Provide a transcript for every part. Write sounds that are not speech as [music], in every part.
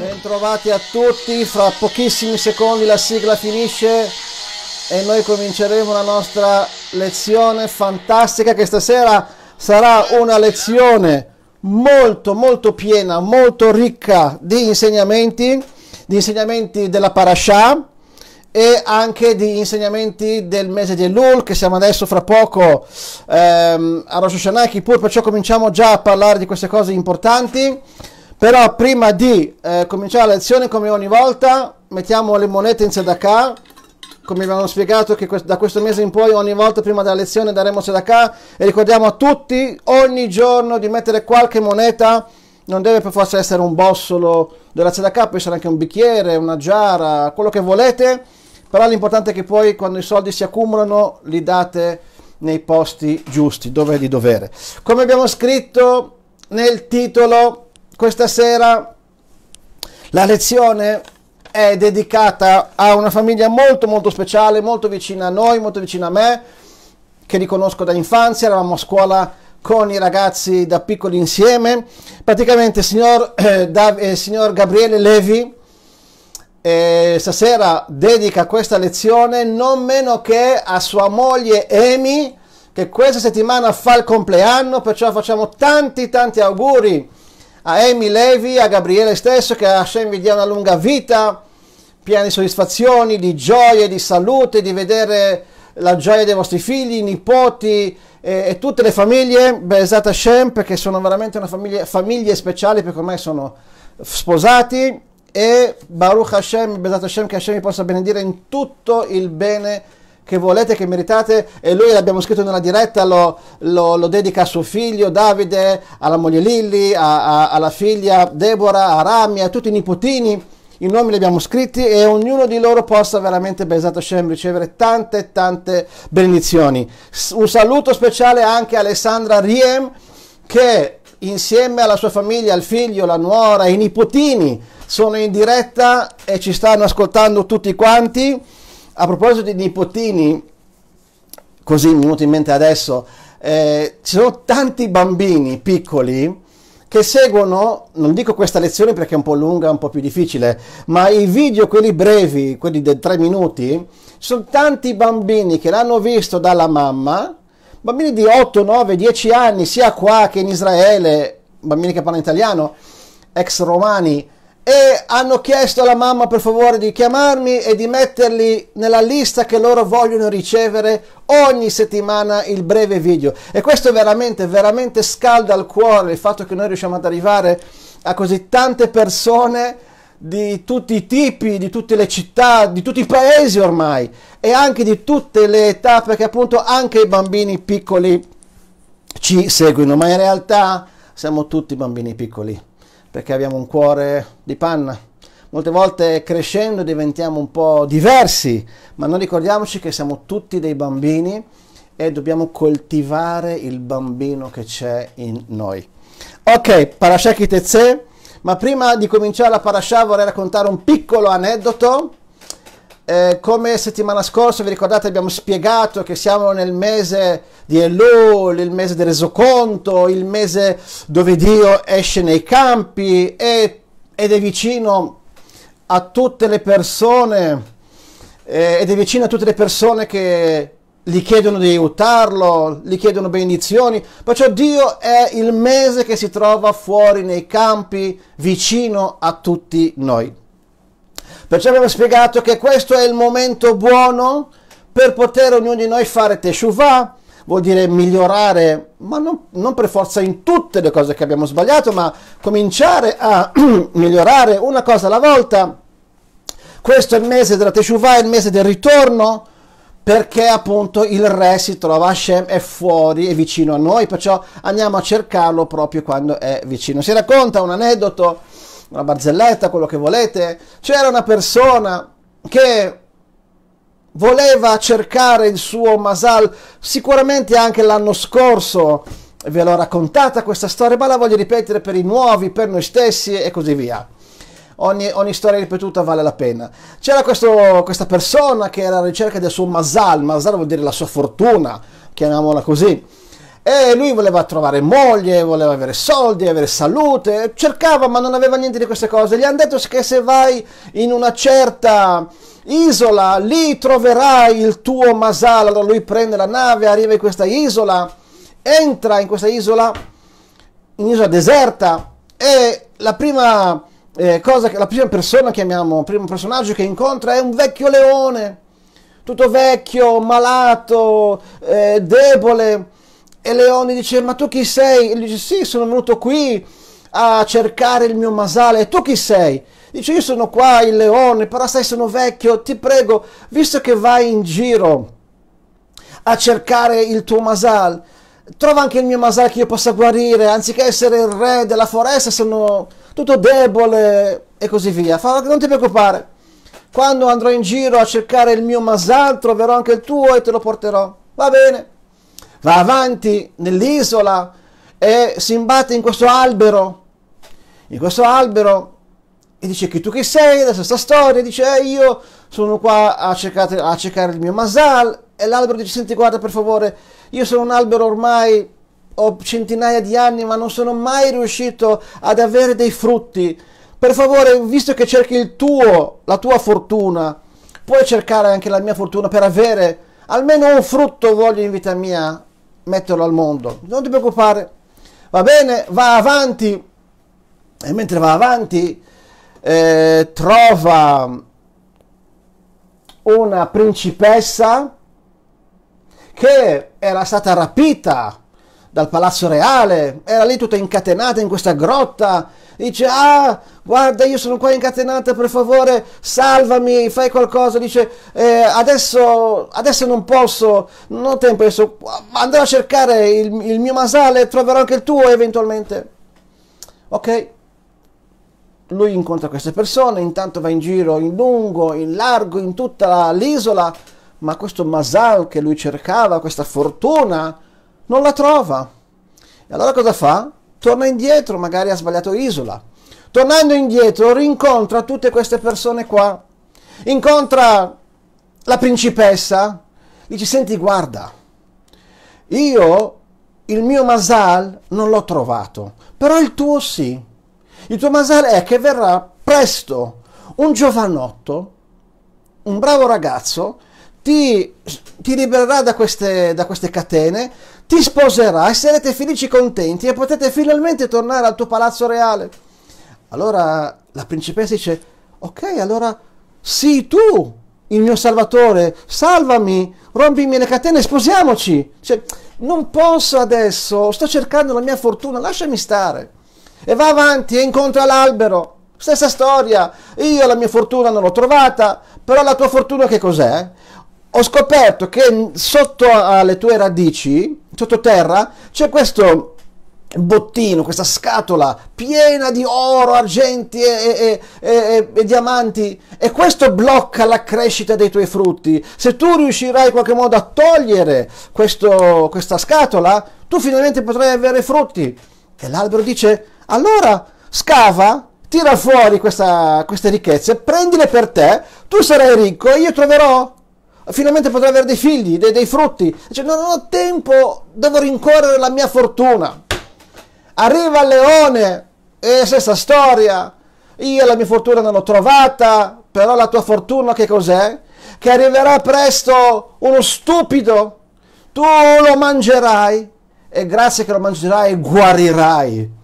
Bentrovati a tutti, fra pochissimi secondi la sigla finisce e noi cominceremo la nostra lezione fantastica che stasera sarà una lezione molto molto piena, molto ricca di insegnamenti, di insegnamenti della Parashah e anche di insegnamenti del mese di Elul che siamo adesso fra poco ehm, a Rosh Hashanah Kippur perciò cominciamo già a parlare di queste cose importanti però prima di eh, cominciare la lezione come ogni volta mettiamo le monete in sedaka come abbiamo spiegato che da questo mese in poi ogni volta prima della lezione daremo sedaka e ricordiamo a tutti ogni giorno di mettere qualche moneta non deve per forza essere un bossolo della sedaka può essere anche un bicchiere una giara quello che volete però l'importante è che poi quando i soldi si accumulano li date nei posti giusti, dove è di dovere. Come abbiamo scritto nel titolo, questa sera la lezione è dedicata a una famiglia molto molto speciale, molto vicina a noi, molto vicina a me, che riconosco infanzia eravamo a scuola con i ragazzi da piccoli insieme. Praticamente il signor, eh, Dav- eh, signor Gabriele Levi, eh, stasera dedica questa lezione non meno che a sua moglie Amy che questa settimana fa il compleanno, perciò facciamo tanti tanti auguri a Amy Levi, a Gabriele stesso che a Hashem vi dia una lunga vita, piena di soddisfazioni, di gioie, di salute, di vedere la gioia dei vostri figli, nipoti eh, e, tutte le famiglie, Besat Hashem, perché sono veramente una famiglia, famiglie speciali perché ormai sono sposati e Baruch Hashem, Bezat Hashem, che Hashem vi possa benedire in tutto il bene che volete, che meritate e lui l'abbiamo scritto nella diretta, lo, lo, lo dedica a suo figlio Davide, alla moglie Lilli, a, a, alla figlia Deborah, a Rami, a tutti i nipotini, i nomi li abbiamo scritti e ognuno di loro possa veramente, Bezat Hashem, ricevere tante tante benedizioni. Un saluto speciale anche a Alessandra Riem che insieme alla sua famiglia, al figlio, la nuora, i nipotini, sono in diretta e ci stanno ascoltando tutti quanti. A proposito di nipotini, così mi è venuto in mente adesso, eh, ci sono tanti bambini piccoli che seguono, non dico questa lezione perché è un po' lunga, un po' più difficile, ma i video, quelli brevi, quelli di tre minuti, sono tanti bambini che l'hanno visto dalla mamma, bambini di 8, 9, 10 anni, sia qua che in Israele, bambini che parlano italiano, ex romani, e hanno chiesto alla mamma per favore di chiamarmi e di metterli nella lista che loro vogliono ricevere ogni settimana il breve video e questo veramente veramente scalda il cuore il fatto che noi riusciamo ad arrivare a così tante persone di tutti i tipi, di tutte le città, di tutti i paesi ormai e anche di tutte le età perché appunto anche i bambini piccoli ci seguono, ma in realtà siamo tutti bambini piccoli perché abbiamo un cuore di panna. Molte volte crescendo diventiamo un po' diversi, ma non ricordiamoci che siamo tutti dei bambini e dobbiamo coltivare il bambino che c'è in noi. Ok, Parashah Kitezeh, ma prima di cominciare la Parashah vorrei raccontare un piccolo aneddoto eh, come settimana scorsa, vi ricordate, abbiamo spiegato che siamo nel mese di Elul, il mese del resoconto, il mese dove Dio esce nei campi e, ed è vicino a tutte le persone, eh, ed è vicino a tutte le persone che gli chiedono di aiutarlo, gli chiedono benedizioni, perciò Dio è il mese che si trova fuori nei campi, vicino a tutti noi. Perciò abbiamo spiegato che questo è il momento buono per poter ognuno di noi fare Teshuvah, vuol dire migliorare, ma non, non, per forza in tutte le cose che abbiamo sbagliato, ma cominciare a [clears throat] migliorare una cosa alla volta. Questo è il mese della Teshuvah, è il mese del ritorno, perché appunto il re si trova, Hashem è fuori, è vicino a noi, perciò andiamo a cercarlo proprio quando è vicino. Si racconta un aneddoto una barzelletta, quello che volete. C'era una persona che voleva cercare il suo Masal, sicuramente anche l'anno scorso ve l'ho raccontata questa storia, ma la voglio ripetere per i nuovi, per noi stessi e così via. Ogni, ogni, storia ripetuta vale la pena. C'era questo, questa persona che era alla ricerca del suo Masal, Masal vuol dire la sua fortuna, chiamiamola così e lui voleva trovare moglie, voleva avere soldi, avere salute, cercava ma non aveva niente di queste cose. Gli hanno detto che se vai in una certa isola, lì troverai il tuo masala. Allora lui prende la nave, arriva in questa isola, entra in questa isola, in isola deserta e la prima eh, cosa, che, la prima persona, chiamiamo, primo personaggio che incontra è un vecchio leone, tutto vecchio, malato, eh, debole e Leoni dice, ma tu chi sei? E lui dice, sì, sono venuto qui a cercare il mio masale. E tu chi sei? Dice, io sono qua, il leone, però sai, sono vecchio, ti prego, visto che vai in giro a cercare il tuo masal, trova anche il mio masal che io possa guarire, anziché essere il re della foresta, sono tutto debole e così via. Fa, non ti preoccupare, quando andrò in giro a cercare il mio masal, troverò anche il tuo e te lo porterò. Va bene va avanti nell'isola e si imbatte in questo albero, in questo albero, e dice che tu chi sei, la stessa storia, dice eh, io sono qua a cercare, a cercare il mio masal, e l'albero dice senti guarda per favore, io sono un albero ormai, ho centinaia di anni ma non sono mai riuscito ad avere dei frutti, per favore visto che cerchi il tuo, la tua fortuna, puoi cercare anche la mia fortuna per avere almeno un frutto voglio in vita mia metterlo al mondo. Non ti preoccupare, va bene, va avanti. E mentre va avanti, eh, trova una principessa che era stata rapita dal palazzo reale, era lì tutta incatenata in questa grotta dice ah guarda io sono qua incatenata per favore salvami fai qualcosa dice eh, adesso, adesso non posso non ho tempo adesso andrò a cercare il, il mio masale troverò anche il tuo eventualmente ok lui incontra queste persone intanto va in giro in lungo in largo in tutta l'isola ma questo masal che lui cercava questa fortuna non la trova e allora cosa fa? torna indietro, magari ha sbagliato isola. Tornando indietro rincontra tutte queste persone qua, incontra la principessa, dice senti guarda, io il mio Masal non l'ho trovato, però il tuo sì. Il tuo Masal è che verrà presto un giovanotto, un bravo ragazzo, ti, ti libererà da queste, da queste catene, ti sposerai, sarete felici e contenti e potrete finalmente tornare al tuo palazzo reale. Allora la principessa dice, ok, allora sii tu il mio salvatore, salvami, rompimi le catene, sposiamoci. Cioè, non posso adesso, sto cercando la mia fortuna, lasciami stare. E va avanti e incontra l'albero. Stessa storia, io la mia fortuna non l'ho trovata, però la tua fortuna che cos'è? ho scoperto che sotto alle tue radici, sottoterra, c'è questo bottino, questa scatola piena di oro, argenti e, e, e, e, diamanti e questo blocca la crescita dei tuoi frutti. Se tu riuscirai in qualche modo a togliere questo, questa scatola, tu finalmente potrai avere frutti. E l'albero dice, allora scava, tira fuori questa, queste ricchezze, prendile per te, tu sarai ricco e io troverò finalmente potrò avere dei figli, dei, dei frutti. Cioè, non ho tempo, devo rincorrere la mia fortuna. Arriva il leone, e stessa storia. Io la mia fortuna non l'ho trovata, però la tua fortuna che cos'è? Che arriverà presto uno stupido, tu lo mangerai e grazie che lo mangerai guarirai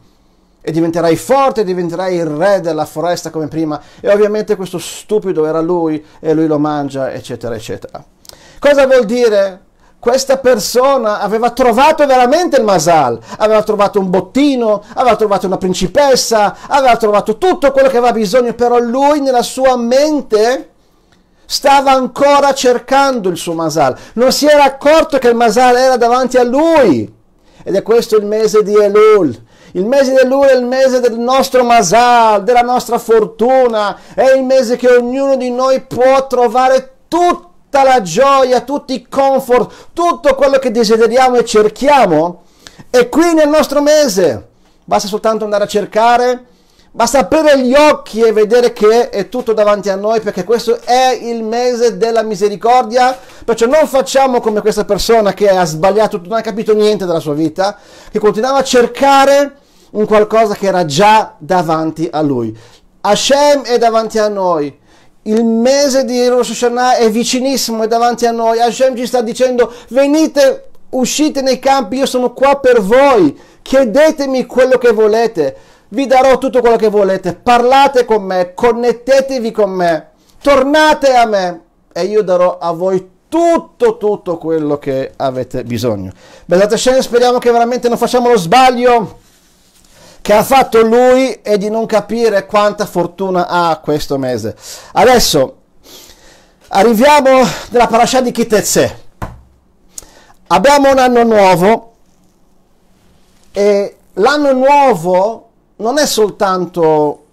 e diventerai forte, diventerai il re della foresta come prima. E ovviamente questo stupido era lui e lui lo mangia, eccetera, eccetera. Cosa vuol dire? Questa persona aveva trovato veramente il Masal, aveva trovato un bottino, aveva trovato una principessa, aveva trovato tutto quello che aveva bisogno, però lui nella sua mente stava ancora cercando il suo Masal, non si era accorto che il Masal era davanti a lui. Ed è questo il mese di Elul il mese di dell'Ura è il mese del nostro masal, della nostra fortuna, è il mese che ognuno di noi può trovare tutta la gioia, tutti i comfort, tutto quello che desideriamo e cerchiamo. E qui nel nostro mese basta soltanto andare a cercare Basta aprire gli occhi e vedere che è tutto davanti a noi perché questo è il mese della misericordia. Perciò non facciamo come questa persona che ha sbagliato, non ha capito niente della sua vita, che continuava a cercare un qualcosa che era già davanti a lui. Hashem è davanti a noi. Il mese di Rosh Hashanah è vicinissimo, è davanti a noi. Hashem ci sta dicendo venite uscite nei campi, io sono qua per voi, chiedetemi quello che volete vi darò tutto quello che volete, parlate con me, connettetevi con me, tornate a me e io darò a voi tutto, tutto quello che avete bisogno. Bellate scene, speriamo che veramente non facciamo lo sbaglio che ha fatto lui e di non capire quanta fortuna ha questo mese. Adesso arriviamo nella parasha di Kitezze. Abbiamo un anno nuovo e l'anno nuovo non è soltanto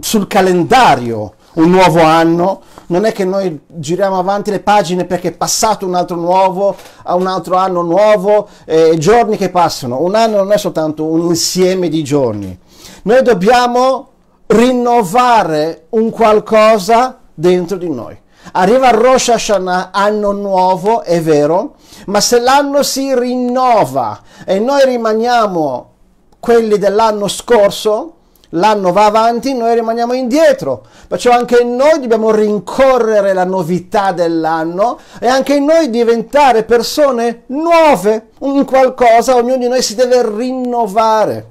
sul calendario un nuovo anno, non è che noi giriamo avanti le pagine perché è passato un altro nuovo, un altro anno nuovo, eh, giorni che passano. Un anno non è soltanto un insieme di giorni. Noi dobbiamo rinnovare un qualcosa dentro di noi. Arriva Rosh Hashanah, anno nuovo, è vero, ma se l'anno si rinnova e noi rimaniamo quelli dell'anno scorso, l'anno va avanti, noi rimaniamo indietro. Perciò anche noi dobbiamo rincorrere la novità dell'anno e anche noi diventare persone nuove. Un qualcosa ognuno di noi si deve rinnovare,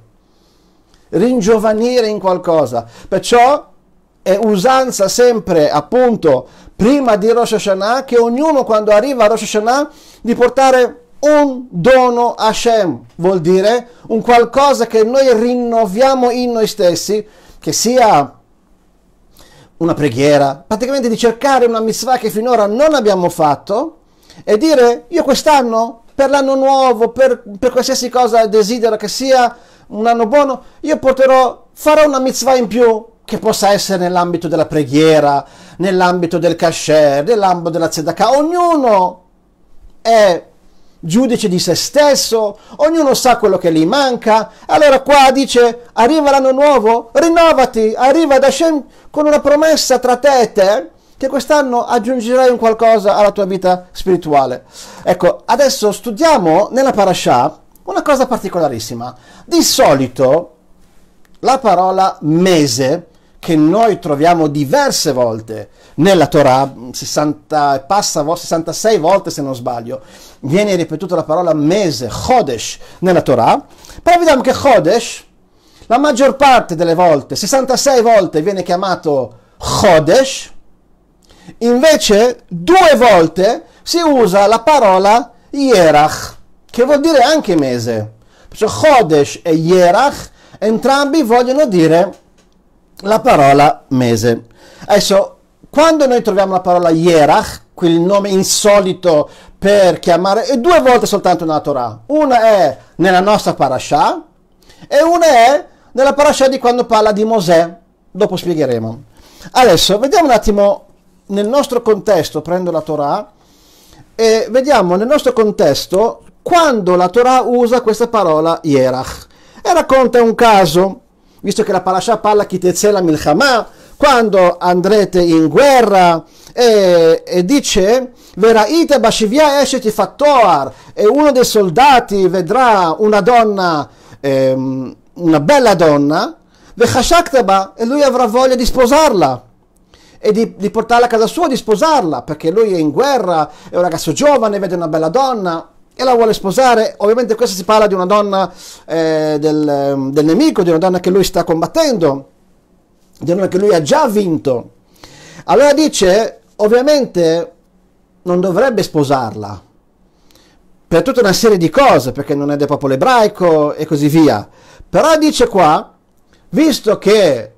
ringiovanire in qualcosa. Perciò è usanza sempre, appunto, prima di Rosh Hashanah, che ognuno quando arriva a Rosh Hashanah di portare un dono Hashem, vuol dire un qualcosa che noi rinnoviamo in noi stessi, che sia una preghiera, praticamente di cercare una misva che finora non abbiamo fatto e dire io quest'anno, per l'anno nuovo, per, per qualsiasi cosa desidero che sia un anno buono, io porterò, farò una mitzvah in più che possa essere nell'ambito della preghiera, nell'ambito del kasher, nell'ambito della tzedakah, ognuno è giudice di se stesso, ognuno sa quello che gli manca. Allora qua dice, arriva l'anno nuovo, rinnovati, arriva da Hashem con una promessa tra te e te che quest'anno aggiungerai un qualcosa alla tua vita spirituale. Ecco, adesso studiamo nella parasha una cosa particolarissima. Di solito la parola mese che noi troviamo diverse volte nella Torah, 60, passa, 66 volte se non sbaglio, viene ripetuta la parola mese, Chodesh, nella Torah, però vediamo che Chodesh, la maggior parte delle volte, 66 volte viene chiamato Chodesh, invece due volte si usa la parola Yerach, che vuol dire anche mese. Perciò Chodesh e Yerach entrambi vogliono dire la parola mese. Adesso, quando noi troviamo la parola Yerach, quel nome insolito per chiamare, e due volte soltanto nella Torah, una è nella nostra parasha e una è nella parasha di quando parla di Mosè, dopo spiegheremo. Adesso vediamo un attimo nel nostro contesto, prendo la Torah, e vediamo nel nostro contesto quando la Torah usa questa parola Yerach e racconta un caso visto che la parasha parla chi la milchama, quando andrete in guerra, e, e dice, veraite bashivia eshet fattoar, e uno dei soldati vedrà una donna, ehm, una bella donna, e lui avrà voglia di sposarla e di, di portarla a casa sua, di sposarla, perché lui è in guerra, è un ragazzo giovane, vede una bella donna, e la vuole sposare. Ovviamente questo si parla di una donna eh, del, del nemico, di una donna che lui sta combattendo, di una donna che lui ha già vinto. Allora dice, ovviamente non dovrebbe sposarla per tutta una serie di cose, perché non è del popolo ebraico e così via. Però dice qua, visto che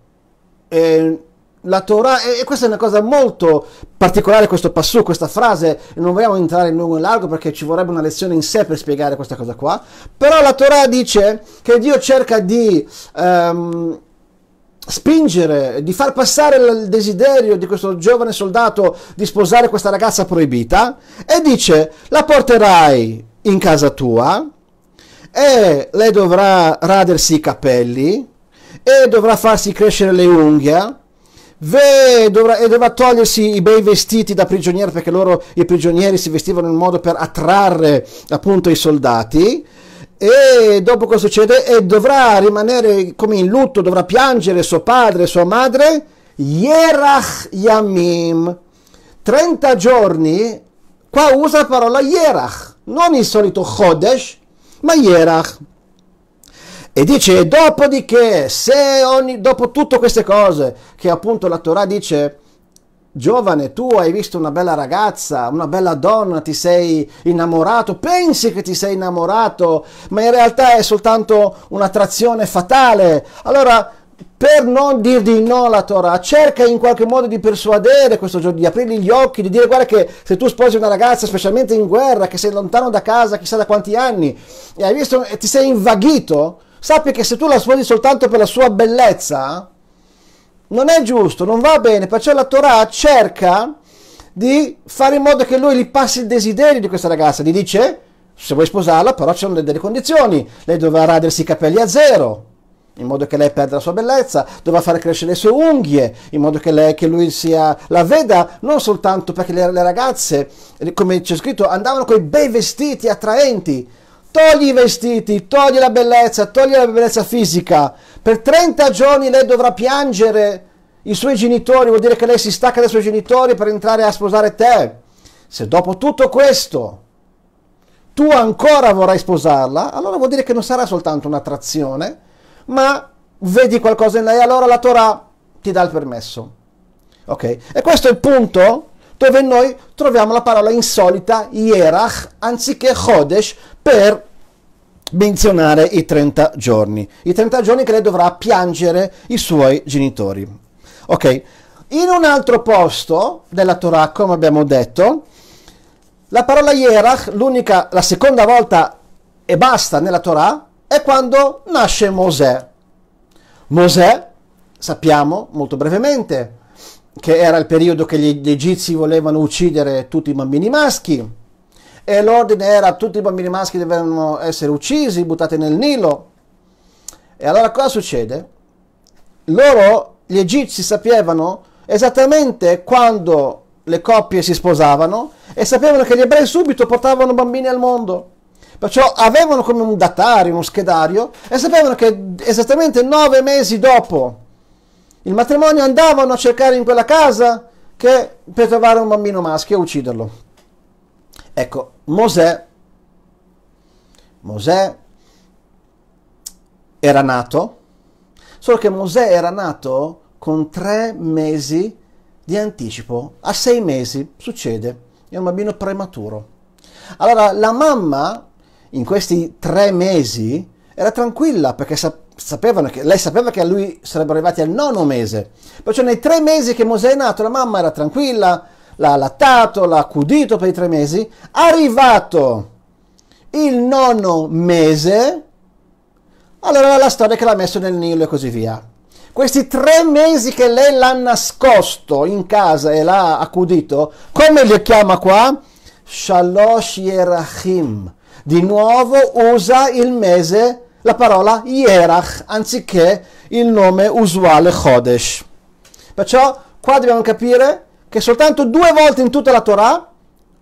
eh, la Torah, e questa è una cosa molto particolare, questo passù, questa frase, non vogliamo entrare in lungo e largo perché ci vorrebbe una lezione in sé per spiegare questa cosa qua, però la Torah dice che Dio cerca di um, spingere, di far passare il desiderio di questo giovane soldato di sposare questa ragazza proibita e dice la porterai in casa tua e lei dovrà radersi i capelli e dovrà farsi crescere le unghie Ve, dovrà, e doveva togliersi i bei vestiti da prigioniero perché loro, i prigionieri, si vestivano in modo per attrarre appunto i soldati. E dopo cosa succede? E dovrà rimanere come in lutto, dovrà piangere suo padre, e sua madre. Yerach Yamim. 30 giorni, qua usa la parola Yerach, non il solito Chodesh, ma Yerach. E dice, dopodiché, se ogni, dopo tutte queste cose, che appunto la Torah dice, giovane, tu hai visto una bella ragazza, una bella donna, ti sei innamorato, pensi che ti sei innamorato, ma in realtà è soltanto un'attrazione fatale. Allora, per non dir di no alla Torah, cerca in qualche modo di persuadere questo giorno, di aprirgli gli occhi, di dire guarda che se tu sposi una ragazza, specialmente in guerra, che sei lontano da casa chissà da quanti anni, e hai visto, e ti sei invaghito, sappi che se tu la suoni soltanto per la sua bellezza, non è giusto, non va bene, perciò la Torah cerca di fare in modo che lui gli passi il desiderio di questa ragazza, gli dice se vuoi sposarla però c'erano delle condizioni, lei dovrà radersi i capelli a zero, in modo che lei perda la sua bellezza, Dovrà far crescere le sue unghie, in modo che, lei, che lui sia, la veda non soltanto perché le, le ragazze, come c'è scritto, andavano con i bei vestiti attraenti, togli i vestiti, togli la bellezza, togli la bellezza fisica. Per 30 giorni lei dovrà piangere i suoi genitori, vuol dire che lei si stacca dai suoi genitori per entrare a sposare te. Se dopo tutto questo tu ancora vorrai sposarla, allora vuol dire che non sarà soltanto un'attrazione, ma vedi qualcosa in lei, allora la Torah ti dà il permesso. Ok? E questo è il punto dove noi troviamo la parola insolita Ierach anziché Chodesh per menzionare i 30 giorni. I 30 giorni che lei dovrà piangere i suoi genitori. Ok, in un altro posto della Torah, come abbiamo detto, la parola Yerach, l'unica, la seconda volta e basta nella Torah, è quando nasce Mosè. Mosè, sappiamo molto brevemente, che era il periodo che gli, egizi volevano uccidere tutti i bambini maschi e l'ordine era tutti i bambini maschi dovevano essere uccisi, buttati nel Nilo. E allora cosa succede? Loro, gli egizi, sapevano esattamente quando le coppie si sposavano e sapevano che gli ebrei subito portavano bambini al mondo. Perciò avevano come un datario, uno schedario e sapevano che esattamente nove mesi dopo il matrimonio andavano a cercare in quella casa che, per trovare un bambino maschio e ucciderlo. Ecco, Mosè, Mosè era nato, solo che Mosè era nato con tre mesi di anticipo, a sei mesi succede, è un bambino prematuro. Allora la mamma in questi tre mesi era tranquilla perché sapevano che, lei sapeva che a lui sarebbero arrivati al nono mese. Perciò nei tre mesi che Mosè è nato la mamma era tranquilla, l'ha lattato, l'ha accudito per i tre mesi. Arrivato il nono mese, allora la storia che l'ha messo nel Nilo e così via. Questi tre mesi che lei l'ha nascosto in casa e l'ha accudito, come li chiama qua? Shalosh Yerachim. Di nuovo usa il mese la parola Yerach anziché il nome usuale Chodesh. Perciò qua dobbiamo capire che soltanto due volte in tutta la Torah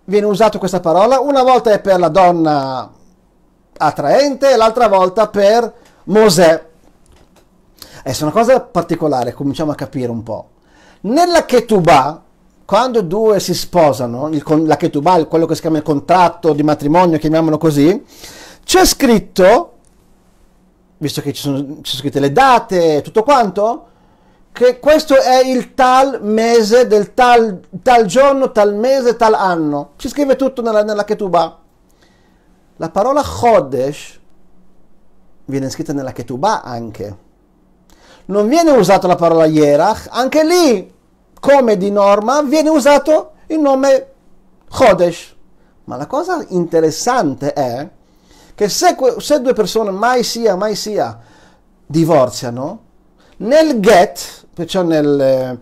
viene usata questa parola, una volta è per la donna attraente e l'altra volta per Mosè. Adesso eh, una cosa particolare, cominciamo a capire un po'. Nella Ketubah, quando due si sposano, il, la Ketubah, quello che si chiama il contratto di matrimonio, chiamiamolo così, c'è scritto visto che ci sono, ci sono scritte le date, e tutto quanto, che questo è il tal mese del tal, tal giorno, tal mese, tal anno. Ci scrive tutto nella, nella Ketubah. La parola Chodesh viene scritta nella Ketubah anche. Non viene usata la parola Yerach, anche lì, come di norma, viene usato il nome Chodesh. Ma la cosa interessante è che se, se due persone mai sia, mai sia, divorziano, nel get, perciò nel,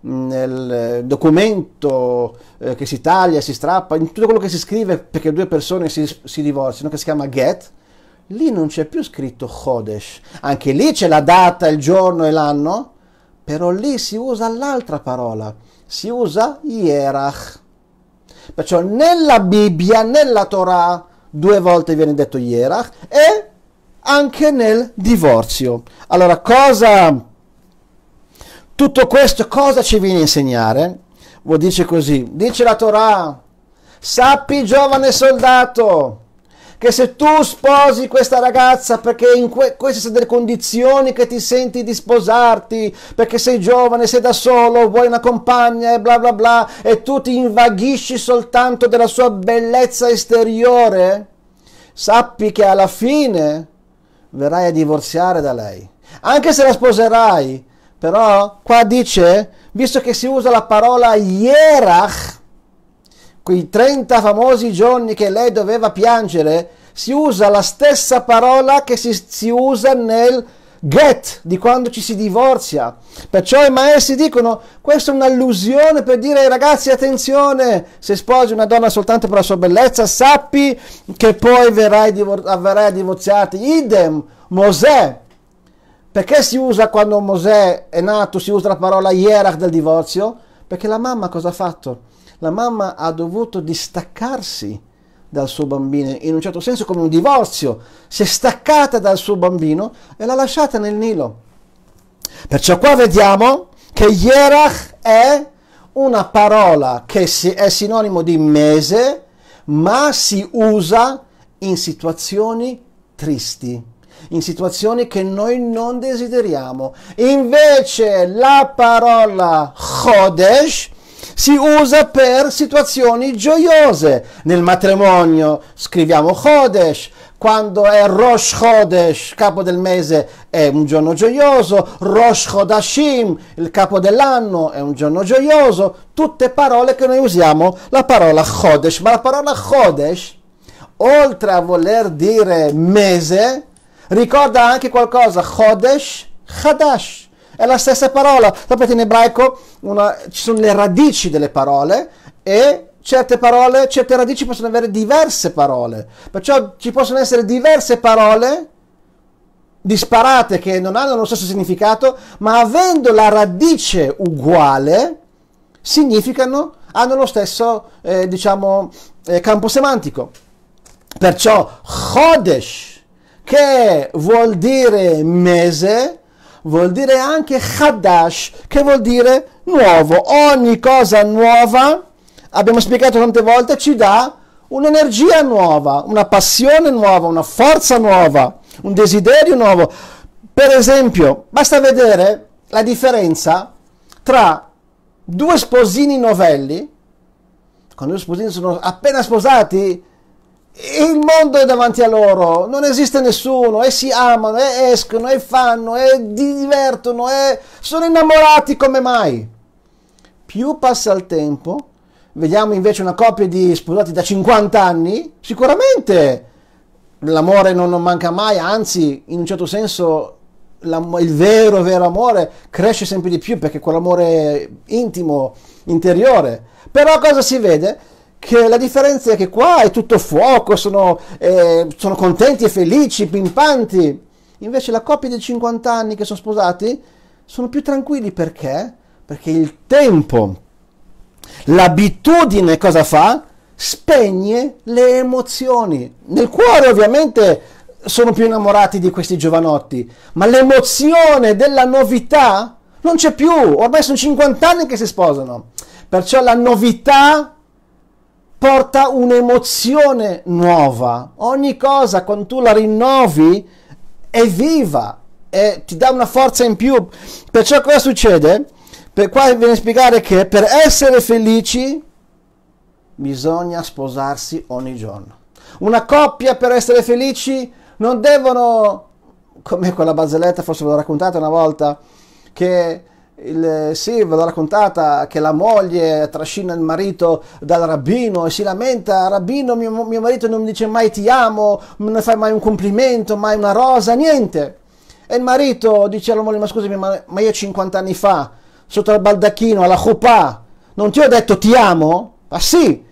nel documento eh, che si taglia, si strappa, in tutto quello che si scrive perché due persone si, si divorziano, che si chiama get, lì non c'è più scritto Chodesh. Anche lì c'è la data, il giorno e l'anno, però lì si usa l'altra parola, si usa Ierach. Perciò nella Bibbia, nella Torah, due volte viene detto Ierach, e anche nel divorzio. Allora, cosa... Tutto questo cosa ci viene a insegnare? Vuol dire così, dice la Torah, sappi giovane soldato, che se tu sposi questa ragazza perché in que queste sono delle condizioni che ti senti di sposarti, perché sei giovane, sei da solo, vuoi una compagna e bla bla bla, e tu ti invaghisci soltanto della sua bellezza esteriore, sappi che alla fine verrai a divorziare da lei. Anche se la sposerai, però qua dice, visto che si usa la parola hierach, quei 30 famosi giorni che lei doveva piangere, si usa la stessa parola che si, si usa nel get di quando ci si divorzia. Perciò i maestri dicono: questa è un'allusione per dire ai ragazzi, attenzione, se sposi una donna soltanto per la sua bellezza, sappi che poi verrai, divor- avverrai divorziati. Idem, Mosè. Perché si usa quando Mosè è nato, si usa la parola ierach del divorzio? Perché la mamma cosa ha fatto? la mamma ha dovuto distaccarsi dal suo bambino, in un certo senso come un divorzio, si è staccata dal suo bambino e l'ha lasciata nel Nilo. Perciò qua vediamo che Yerach è una parola che è sinonimo di mese, ma si usa in situazioni tristi in situazioni che noi non desideriamo. Invece la parola Chodesh si usa per situazioni gioiose. Nel matrimonio scriviamo Chodesh, quando è Rosh Chodesh, capo del mese, è un giorno gioioso, Rosh Chodashim, il capo dell'anno, è un giorno gioioso, tutte parole che noi usiamo la parola Chodesh, ma la parola Chodesh, oltre a voler dire mese, ricorda anche qualcosa, Chodesh, Chadash. È la stessa parola. Sapete, in ebraico una, ci sono le radici delle parole e certe parole, certe radici possono avere diverse parole. Perciò ci possono essere diverse parole disparate che non hanno lo stesso significato, ma avendo la radice uguale, significano, hanno lo stesso, eh, diciamo, eh, campo semantico. Perciò Chodesh, che vuol dire mese, vuol dire anche Hadash, che vuol dire nuovo. Ogni cosa nuova, abbiamo spiegato tante volte, ci dà un'energia nuova, una passione nuova, una forza nuova, un desiderio nuovo. Per esempio, basta vedere la differenza tra due sposini novelli, quando due sposini sono appena sposati, il mondo è davanti a loro, non esiste nessuno, e si amano, e escono, e fanno, e divertono, e sono innamorati come mai. Più passa il tempo, vediamo invece una coppia di sposati da 50 anni, sicuramente l'amore non, non manca mai, anzi, in un certo senso, il vero, vero amore cresce sempre di più perché quell'amore intimo, interiore. Però cosa si vede? Che la differenza è che qua è tutto fuoco, sono, eh, sono contenti e felici, pimpanti. Invece la coppia di 50 anni che sono sposati sono più tranquilli perché? Perché il tempo, l'abitudine cosa fa? Spegne le emozioni. Nel cuore ovviamente sono più innamorati di questi giovanotti, ma l'emozione della novità non c'è più. Ormai sono 50 anni che si sposano. Perciò la novità porta un'emozione nuova. Ogni cosa, quando tu la rinnovi, è viva e ti dà una forza in più. Perciò cosa succede? Per qua viene a spiegare che per essere felici bisogna sposarsi ogni giorno. Una coppia per essere felici non devono, come quella barzelletta, forse ve l'ho raccontata una volta, che il eh, ve l'ho raccontata che la moglie trascina il marito dal rabbino e si lamenta rabbino mio, mio marito non mi dice mai ti amo non mi fai mai un complimento mai una rosa niente e il marito dice alla moglie ma scusami ma, ma io 50 anni fa sotto al baldacchino alla chopà non ti ho detto ti amo ma ah, sì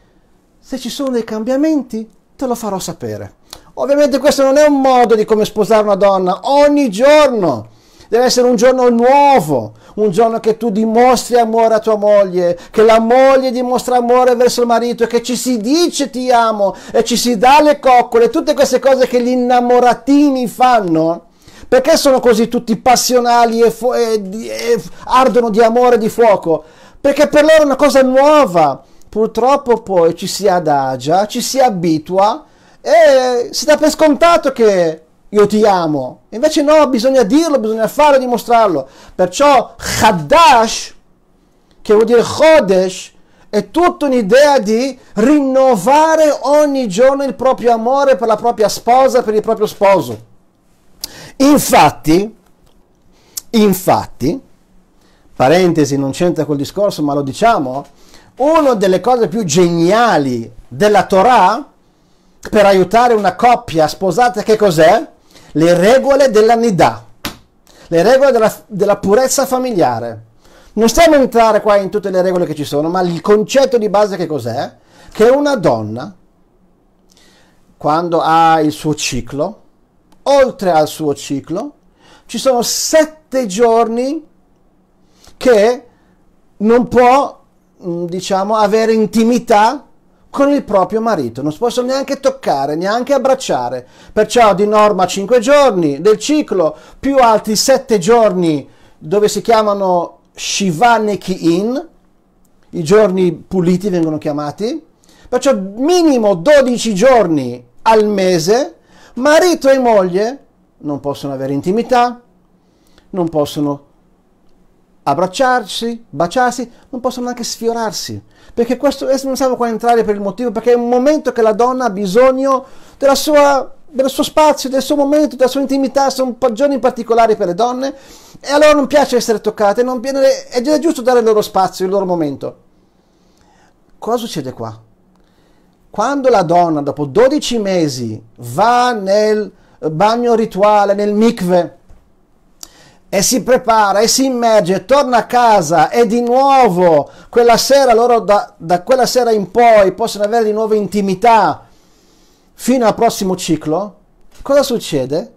se ci sono dei cambiamenti te lo farò sapere ovviamente questo non è un modo di come sposare una donna ogni giorno deve essere un giorno nuovo un giorno che tu dimostri amore a tua moglie, che la moglie dimostra amore verso il marito, che ci si dice ti amo e ci si dà le coccole, tutte queste cose che gli innamoratini fanno. Perché sono così tutti passionali e, fu- e, e ardono di amore e di fuoco? Perché per loro è una cosa nuova. Purtroppo poi ci si adagia, ci si abitua e si dà per scontato che io ti amo. Invece no, bisogna dirlo, bisogna farlo, dimostrarlo. Perciò Chadash, che vuol dire Chodesh, è tutta un'idea di rinnovare ogni giorno il proprio amore per la propria sposa, per il proprio sposo. Infatti, infatti, parentesi, non c'entra col discorso, ma lo diciamo, una delle cose più geniali della Torah per aiutare una coppia sposata, che cos'è? le regole della le regole della, della purezza familiare. Non stiamo a entrare qua in tutte le regole che ci sono, ma il concetto di base che cos'è? Che una donna, quando ha il suo ciclo, oltre al suo ciclo, ci sono sette giorni che non può, mm, diciamo, avere intimità con il proprio marito, non si possono neanche toccare, neanche abbracciare. Perciò di norma 5 giorni del ciclo, più altri 7 giorni dove si chiamano Shivaneki In, i giorni puliti vengono chiamati, perciò minimo 12 giorni al mese, marito e moglie non possono avere intimità, non possono abbracciarsi, baciarsi, non possono neanche sfiorarsi. Perché questo, adesso non stiamo qua a entrare per il motivo, perché è un momento che la donna ha bisogno sua, del suo spazio, del suo momento, della sua intimità, sono giorni particolari per le donne, e allora non piace essere toccate, non viene, è giusto dare il loro spazio, il loro momento. Cosa succede qua? Quando la donna, dopo 12 mesi, va nel bagno rituale, nel mikve, e si prepara e si immerge, torna a casa e di nuovo quella sera loro da, da quella sera in poi possono avere di nuovo intimità fino al prossimo ciclo, cosa succede?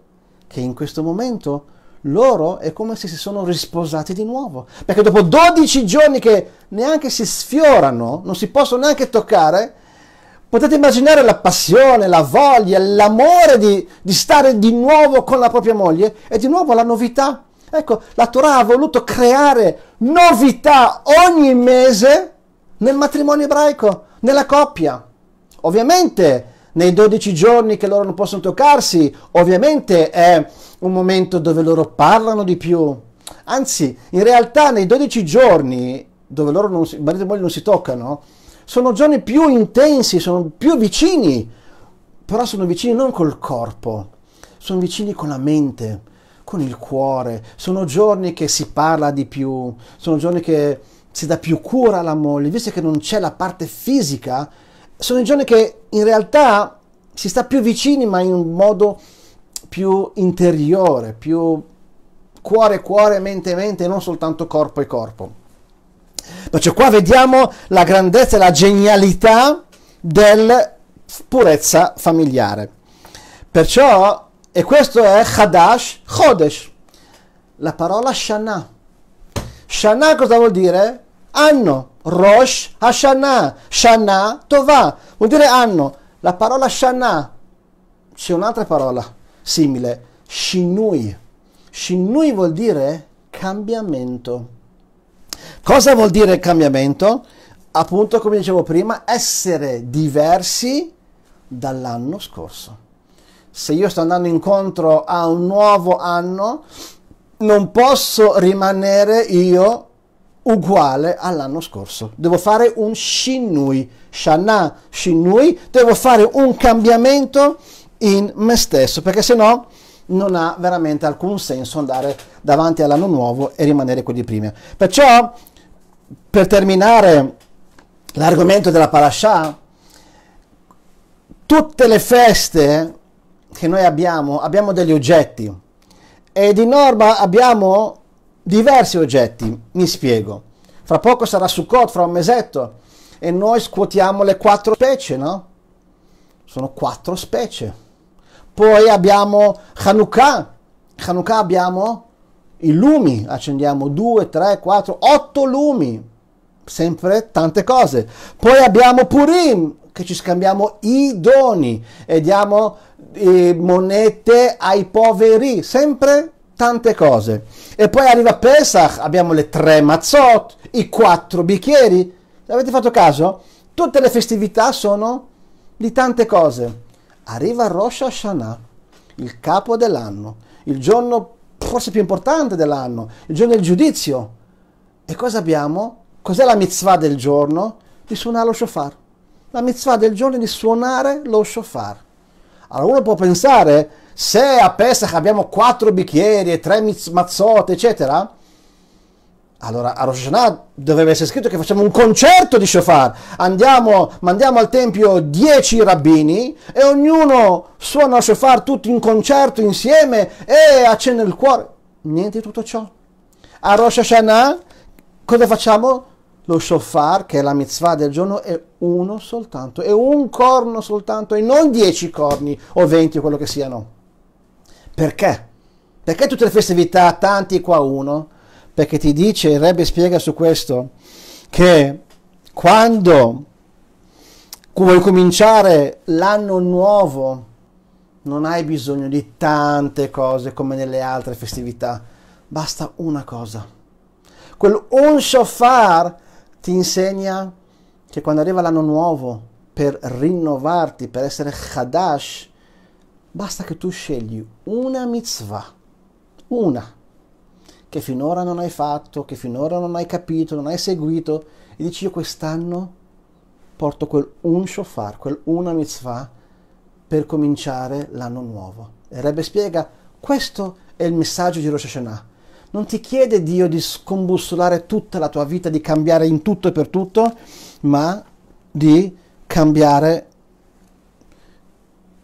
Che in questo momento loro è come se si sono risposati di nuovo, perché dopo 12 giorni che neanche si sfiorano, non si possono neanche toccare, potete immaginare la passione, la voglia, l'amore di, di stare di nuovo con la propria moglie e di nuovo la novità Ecco, la Torah ha voluto creare novità ogni mese nel matrimonio ebraico, nella coppia. Ovviamente nei 12 giorni che loro non possono toccarsi, ovviamente è un momento dove loro parlano di più. Anzi, in realtà nei 12 giorni dove loro non si, marito e moglie non si toccano, sono giorni più intensi, sono più vicini, però sono vicini non col corpo, sono vicini con la mente, con il cuore, sono giorni che si parla di più, sono giorni che si dà più cura alla moglie, visto che non c'è la parte fisica, sono i giorni che in realtà si sta più vicini ma in un modo più interiore, più cuore, cuore, mente, mente, non soltanto corpo e corpo. Perciò qua vediamo la grandezza e la genialità del purezza familiare. Perciò e questo è Hadash Chodesh, la parola Shana. Shana cosa vuol dire? Anno, Rosh Hashanah, Shana Tova, vuol dire anno. La parola Shana, c'è un'altra parola simile, Shinui. Shinui vuol dire cambiamento. Cosa vuol dire cambiamento? Appunto, come dicevo prima, essere diversi dall'anno scorso se io sto andando incontro a un nuovo anno, non posso rimanere io uguale all'anno scorso. Devo fare un shinui, shana shinui, devo fare un cambiamento in me stesso, perché se no non ha veramente alcun senso andare davanti all'anno nuovo e rimanere quelli prima. Perciò, per terminare l'argomento della parasha, tutte le feste che noi abbiamo, abbiamo degli oggetti e di norma abbiamo diversi oggetti, mi spiego. Fra poco sarà Sukkot, fra un mesetto, e noi scuotiamo le quattro specie, no? Sono quattro specie. Poi abbiamo Hanukkah, Hanukkah abbiamo i lumi, accendiamo 2, 3, 4, 8 lumi, sempre tante cose. Poi abbiamo Purim, che ci scambiamo i doni e diamo eh, monete ai poveri, sempre tante cose. E poi arriva Pesach, abbiamo le tre mazzot, i quattro bicchieri. Avete fatto caso? Tutte le festività sono di tante cose. Arriva Rosh Hashanah, il capo dell'anno, il giorno forse più importante dell'anno, il giorno del giudizio. E cosa abbiamo? Cos'è la mitzvah del giorno? Di suonare lo shofar la mitzvah del giorno di suonare lo shofar. Allora uno può pensare, se a Pesach abbiamo quattro bicchieri e tre mazzote, eccetera, allora a Rosh Hashanah doveva essere scritto che facciamo un concerto di shofar. Andiamo, mandiamo al tempio dieci rabbini e ognuno suona lo shofar tutti in concerto insieme e accende il cuore. Niente di tutto ciò. A Rosh Hashanah cosa facciamo? lo shofar, che è la mitzvah del giorno, è uno soltanto, è un corno soltanto e non dieci corni o venti o quello che siano. Perché? Perché tutte le festività, tanti qua uno? Perché ti dice, il Rebbe spiega su questo, che quando vuoi cominciare l'anno nuovo, non hai bisogno di tante cose come nelle altre festività, basta una cosa. Quel un shofar ti insegna che quando arriva l'anno nuovo per rinnovarti, per essere Hadash, basta che tu scegli una mitzvah, una, che finora non hai fatto, che finora non hai capito, non hai seguito, e dici io quest'anno porto quel un shofar, quel una mitzvah, per cominciare l'anno nuovo. E Rebbe spiega, questo è il messaggio di Rosh Hashanah non ti chiede Dio di scombussolare tutta la tua vita, di cambiare in tutto e per tutto, ma di cambiare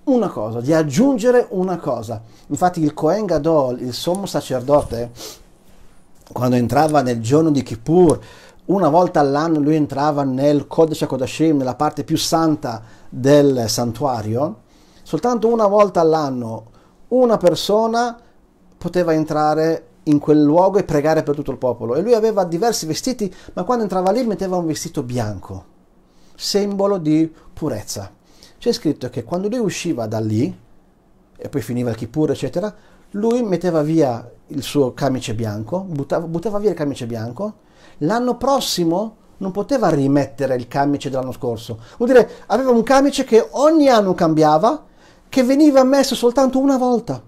una cosa, di aggiungere una cosa. Infatti il Kohen Gadol, il sommo sacerdote, quando entrava nel giorno di Kippur, una volta all'anno lui entrava nel Kodesh HaKodashim, nella parte più santa del santuario, soltanto una volta all'anno una persona poteva entrare in quel luogo e pregare per tutto il popolo. E lui aveva diversi vestiti, ma quando entrava lì metteva un vestito bianco, simbolo di purezza. C'è scritto che quando lui usciva da lì, e poi finiva il kippur, eccetera, lui metteva via il suo camice bianco, buttava, buttava via il camice bianco, l'anno prossimo non poteva rimettere il camice dell'anno scorso. Vuol dire, aveva un camice che ogni anno cambiava, che veniva messo soltanto una volta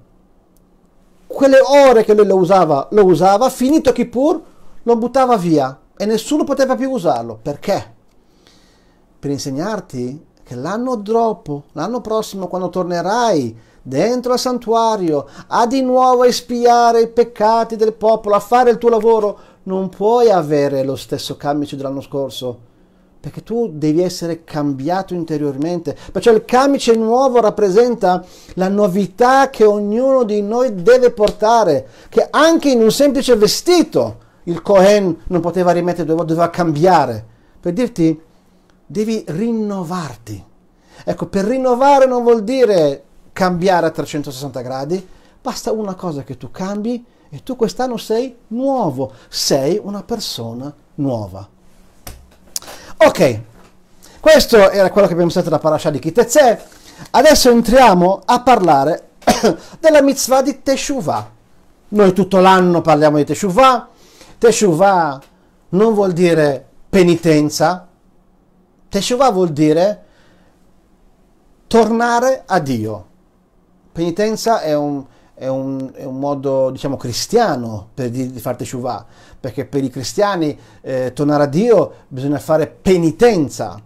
quelle ore che lui lo usava, lo usava, finito Kippur lo buttava via e nessuno poteva più usarlo. Perché? Per insegnarti che l'anno dopo, l'anno prossimo, quando tornerai dentro al santuario a di nuovo espiare i peccati del popolo, a fare il tuo lavoro, non puoi avere lo stesso camice dell'anno scorso perché tu devi essere cambiato interiormente. Perciò il camice nuovo rappresenta la novità che ognuno di noi deve portare, che anche in un semplice vestito il Cohen non poteva rimettere due doveva cambiare. Per dirti, devi rinnovarti. Ecco, per rinnovare non vuol dire cambiare a 360 gradi, basta una cosa che tu cambi e tu quest'anno sei nuovo, sei una persona nuova. Ok, questo era quello che abbiamo sentito da Parasha di Kitezè. Adesso entriamo a parlare [coughs] della mitzvah di Teshuvah. Noi tutto l'anno parliamo di Teshuvah. Teshuvah non vuol dire penitenza. Teshuvah vuol dire tornare a Dio. Penitenza è un, è un, è un, modo diciamo cristiano per di, di fare teshuva, perché per i cristiani eh, tornare a Dio bisogna fare penitenza,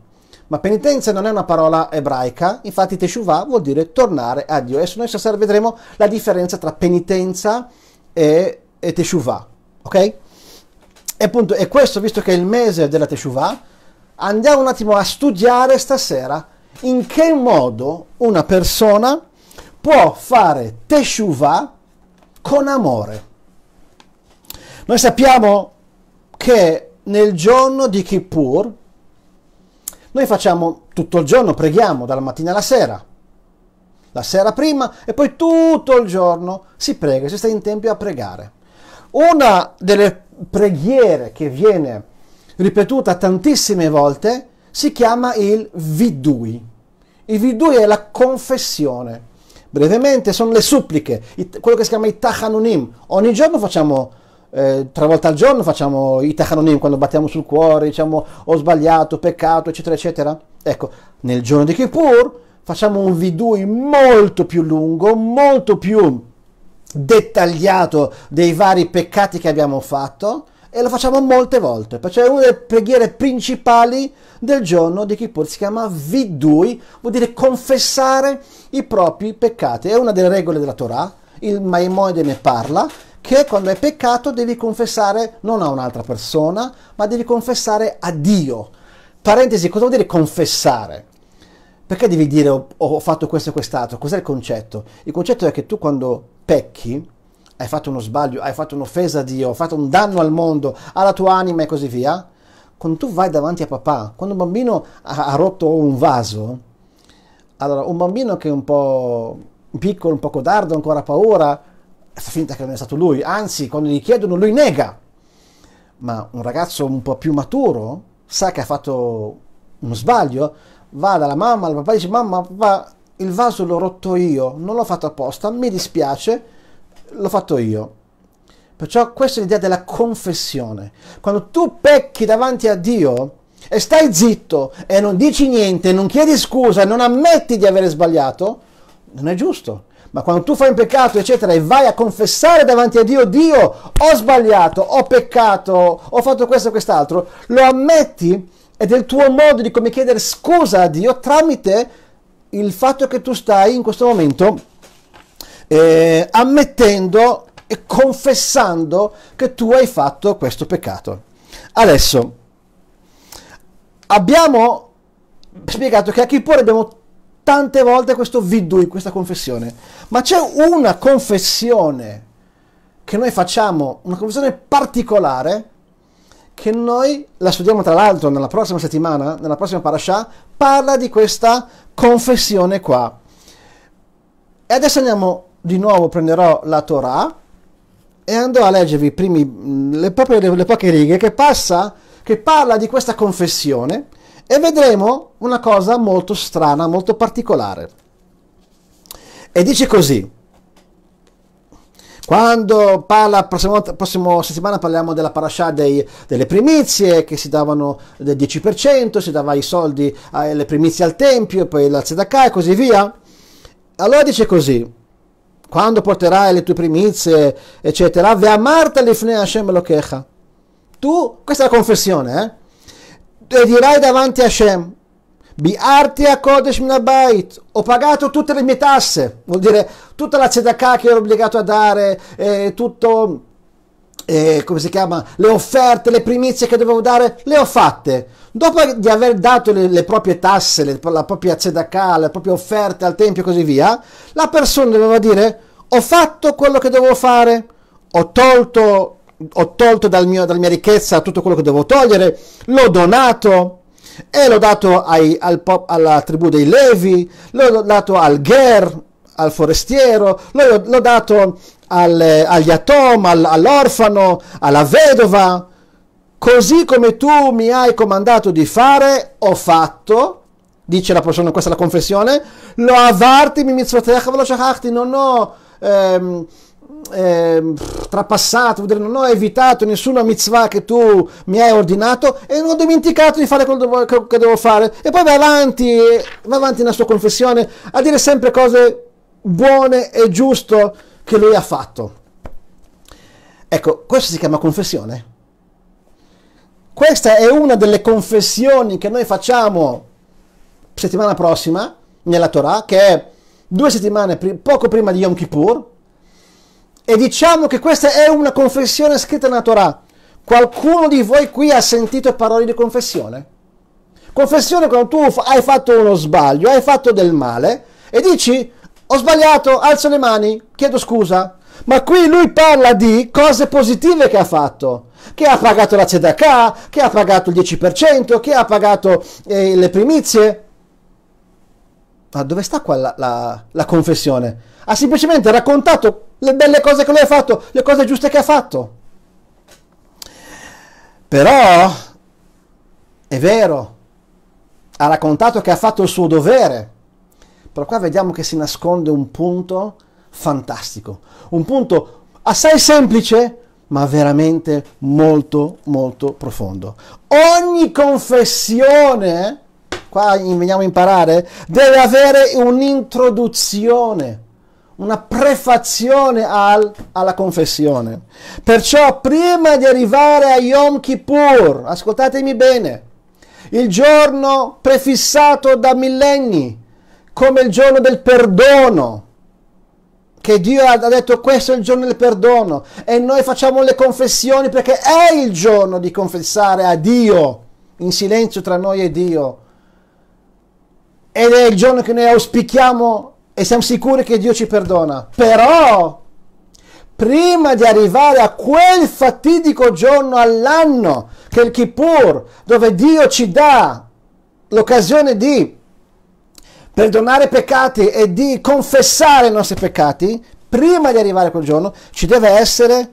ma penitenza non è una parola ebraica, infatti teshuvah vuol dire tornare a Dio. Adesso noi stasera vedremo la differenza tra penitenza e, e teshuva, ok? E appunto, e questo visto che è il mese della teshuvah, andiamo un attimo a studiare stasera in che modo una persona può fare Teshuvah con amore. Noi sappiamo che nel giorno di Kippur noi facciamo tutto il giorno, preghiamo dalla mattina alla sera, la sera prima e poi tutto il giorno si prega, si sta in tempo a pregare. Una delle preghiere che viene ripetuta tantissime volte si chiama il vidui. Il vidui è la confessione brevemente, sono le suppliche, quello che si chiama i tachanonim. Ogni giorno facciamo, eh, tre volte al giorno facciamo i tachanonim, quando battiamo sul cuore, diciamo ho sbagliato, peccato, eccetera, eccetera. Ecco, nel giorno di Kippur facciamo un vidui molto più lungo, molto più dettagliato dei vari peccati che abbiamo fatto e lo facciamo molte volte, perché è una delle preghiere principali del giorno di Kippur, si chiama vidui, vuol dire confessare i propri peccati, è una delle regole della Torah, il Maimonide ne parla, che quando hai peccato devi confessare non a un'altra persona, ma devi confessare a Dio. Parentesi, cosa vuol dire confessare? Perché devi dire ho, oh, ho fatto questo e quest'altro? Cos'è il concetto? Il concetto è che tu quando pecchi, hai fatto uno sbaglio, hai fatto un'offesa a Dio, hai fatto un danno al mondo, alla tua anima e così via, quando tu vai davanti a papà, quando un bambino ha, rotto un vaso, allora un bambino che è un po' piccolo, un po' codardo, ancora paura, fa finta che non è stato lui, anzi quando gli chiedono lui nega, ma un ragazzo un po' più maturo sa che ha fatto uno sbaglio, va dalla mamma, al papà e dice mamma papà il vaso l'ho rotto io, non l'ho fatto apposta, mi dispiace, l'ho fatto io. Perciò questa è l'idea della confessione. Quando tu pecchi davanti a Dio e stai zitto e non dici niente, non chiedi scusa, non ammetti di aver sbagliato, non è giusto. Ma quando tu fai un peccato, eccetera, e vai a confessare davanti a Dio, Dio, ho sbagliato, ho peccato, ho fatto questo e quest'altro, lo ammetti ed è il tuo modo di come chiedere scusa a Dio tramite il fatto che tu stai in questo momento eh, ammettendo e confessando che tu hai fatto questo peccato. Adesso, abbiamo spiegato che a Kippur abbiamo tante volte questo vidui, questa confessione, ma c'è una confessione che noi facciamo, una confessione particolare, che noi la studiamo tra l'altro nella prossima settimana, nella prossima parasha, parla di questa confessione qua. E adesso andiamo di nuovo prenderò la Torah e andrò a leggervi primi, mm, le, proprie, le, le poche righe che, passa, che parla di questa confessione e vedremo una cosa molto strana, molto particolare. E dice così, quando parla, prossima, prossimo settimana parliamo della parasha dei, delle primizie che si davano del 10%, si dava i soldi alle eh, primizie al tempio, poi la tzedakah e così via. Allora dice così, quando porterai le tue primizie, eccetera, ve'amarta lifnei Hashem Elokecha. Tu, questa è la confessione, eh? E dirai davanti a Hashem, bi'arti a Kodesh Minabait, ho pagato tutte le mie tasse, vuol dire tutta la Zedakah che ero obbligato a dare, eh, tutto... Eh, come si chiama, le offerte, le primizie che dovevo dare, le ho fatte dopo di aver dato le, le proprie tasse, le, la propria tzedakah, le proprie offerte al tempio e così via, la persona doveva dire ho fatto quello che dovevo fare, ho tolto, ho tolto dal mio, dalla mia ricchezza tutto quello che dovevo togliere, l'ho donato e l'ho dato ai, al alla tribù dei Levi, l'ho dato al Ger, al forestiero, l'ho, l'ho dato al, agli Atom, al, all'orfano, alla vedova così come tu mi hai comandato di fare, ho fatto, dice la persona, questa è la confessione, lo avarti mi mitzvotech lo shachachti, non ho ehm, ehm, trapassato, non ho evitato nessuna mitzvah che tu mi hai ordinato e non ho dimenticato di fare quello che devo fare. E poi va avanti, va avanti nella sua confessione a dire sempre cose buone e giuste che lui ha fatto. Ecco, questo si chiama confessione. Questa è una delle confessioni che noi facciamo settimana prossima nella Torah, che è due settimane pri- poco prima di Yom Kippur, e diciamo che questa è una confessione scritta nella Torah. Qualcuno di voi qui ha sentito parole di confessione? Confessione quando tu hai fatto uno sbaglio, hai fatto del male e dici ho sbagliato, alzo le mani, chiedo scusa. Ma qui lui parla di cose positive che ha fatto che ha pagato la tzedakah, che ha pagato il 10%, che ha pagato eh, le primizie. Ma dove sta qua la, la, la confessione? Ha semplicemente raccontato le belle cose che lui ha fatto, le cose giuste che ha fatto. Però è vero, ha raccontato che ha fatto il suo dovere. Però qua vediamo che si nasconde un punto fantastico, un punto assai semplice, ma veramente molto molto profondo. Ogni confessione, qua veniamo a imparare, deve avere un'introduzione, una prefazione al, alla confessione. Perciò prima di arrivare a Yom Kippur, ascoltatemi bene, il giorno prefissato da millenni come il giorno del perdono, che Dio ha detto questo è il giorno del perdono e noi facciamo le confessioni perché è il giorno di confessare a Dio in silenzio tra noi e Dio. Ed è il giorno che noi auspichiamo e siamo sicuri che Dio ci perdona. Però, prima di arrivare a quel fatidico giorno all'anno, che è il Kippur, dove Dio ci dà l'occasione di perdonare peccati e di confessare i nostri peccati, prima di arrivare a quel giorno, ci deve essere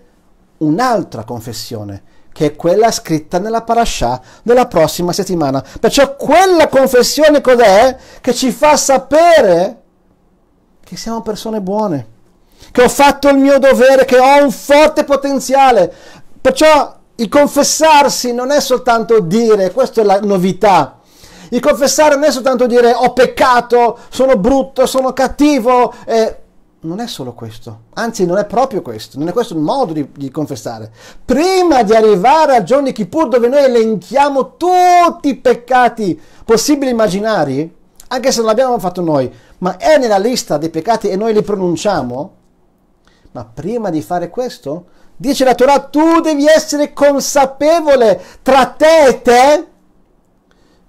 un'altra confessione, che è quella scritta nella parasha della prossima settimana. Perciò quella confessione cos'è? Che ci fa sapere che siamo persone buone, che ho fatto il mio dovere, che ho un forte potenziale. Perciò il confessarsi non è soltanto dire, questa è la novità, il confessare non è soltanto dire ho peccato, sono brutto, sono cattivo. Eh, non è solo questo, anzi non è proprio questo, non è questo il modo di, di confessare. Prima di arrivare al giorno di Kippur dove noi elenchiamo tutti i peccati possibili e immaginari, anche se non l'abbiamo fatto noi, ma è nella lista dei peccati e noi li pronunciamo, ma prima di fare questo, dice la Torah, tu devi essere consapevole tra te e te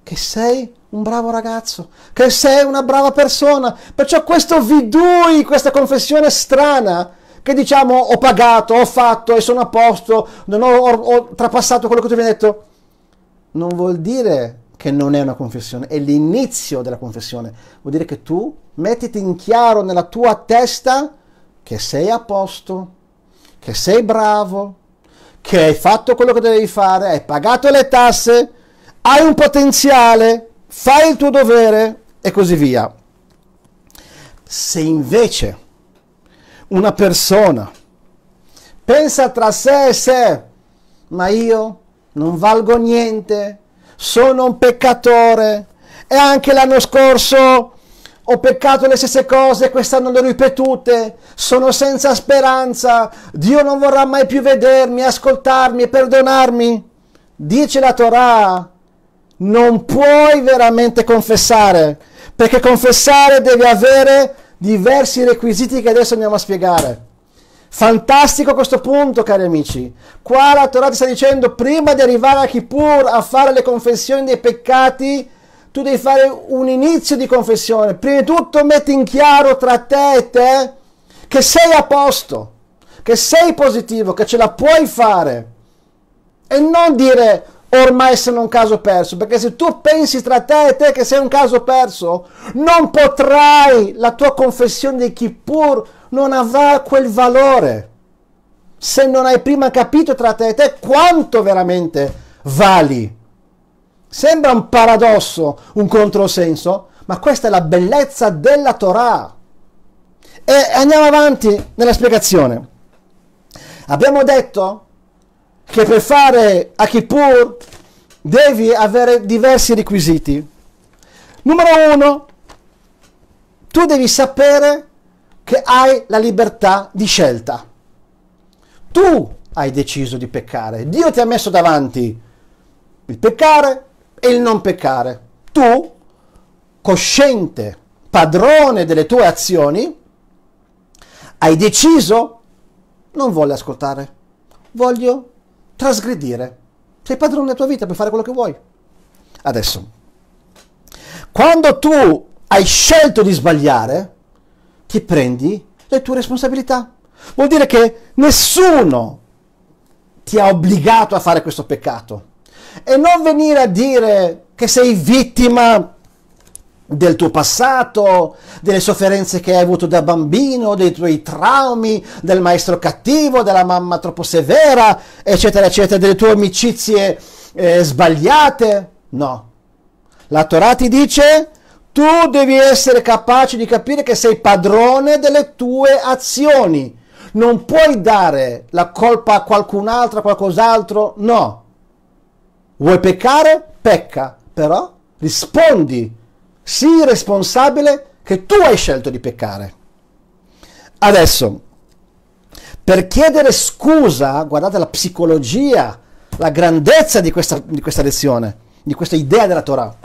che sei un bravo ragazzo, che sei una brava persona. Perciò questo vidui, questa confessione strana, che diciamo ho pagato, ho fatto e sono a posto, non ho, ho, ho trapassato quello che tu mi hai detto, non vuol dire che non è una confessione, è l'inizio della confessione. Vuol dire che tu mettiti in chiaro nella tua testa che sei a posto, che sei bravo, che hai fatto quello che dovevi fare, hai pagato le tasse, hai un potenziale, fai il tuo dovere e così via. Se invece una persona pensa tra sé e sé, ma io non valgo niente, sono un peccatore e anche l'anno scorso ho peccato le stesse cose, quest'anno le ho ripetute, sono senza speranza, Dio non vorrà mai più vedermi, ascoltarmi e perdonarmi. Dice la Torah, non puoi veramente confessare, perché confessare deve avere diversi requisiti che adesso andiamo a spiegare. Fantastico questo punto, cari amici. Qua la Torah ti sta dicendo, prima di arrivare a Kippur a fare le confessioni dei peccati, tu devi fare un inizio di confessione. Prima di tutto metti in chiaro tra te e te che sei a posto, che sei positivo, che ce la puoi fare. E non dire ormai sono un caso perso, perché se tu pensi tra te e te che sei un caso perso, non potrai, la tua confessione di Kippur non avrà quel valore, se non hai prima capito tra te e te quanto veramente vali. Sembra un paradosso, un controsenso, ma questa è la bellezza della Torah. E andiamo avanti nella spiegazione. Abbiamo detto che per fare a Kippur devi avere diversi requisiti. Numero uno, tu devi sapere che hai la libertà di scelta. Tu hai deciso di peccare. Dio ti ha messo davanti il peccare e il non peccare. Tu, cosciente, padrone delle tue azioni, hai deciso, non voglio ascoltare, voglio trasgredire. Sei padrone della tua vita, puoi fare quello che vuoi. Adesso, quando tu hai scelto di sbagliare, ti prendi le tue responsabilità. Vuol dire che nessuno ti ha obbligato a fare questo peccato. E non venire a dire che sei vittima del tuo passato, delle sofferenze che hai avuto da bambino, dei tuoi traumi, del maestro cattivo, della mamma troppo severa, eccetera, eccetera, delle tue amicizie eh, sbagliate. No. La Torah ti dice, tu devi essere capace di capire che sei padrone delle tue azioni. Non puoi dare la colpa a qualcun altro, a qualcos'altro, no. Vuoi peccare? Pecca, però rispondi sii responsabile che tu hai scelto di peccare. Adesso, per chiedere scusa, guardate la psicologia, la grandezza di questa, di questa lezione, di questa idea della Torah,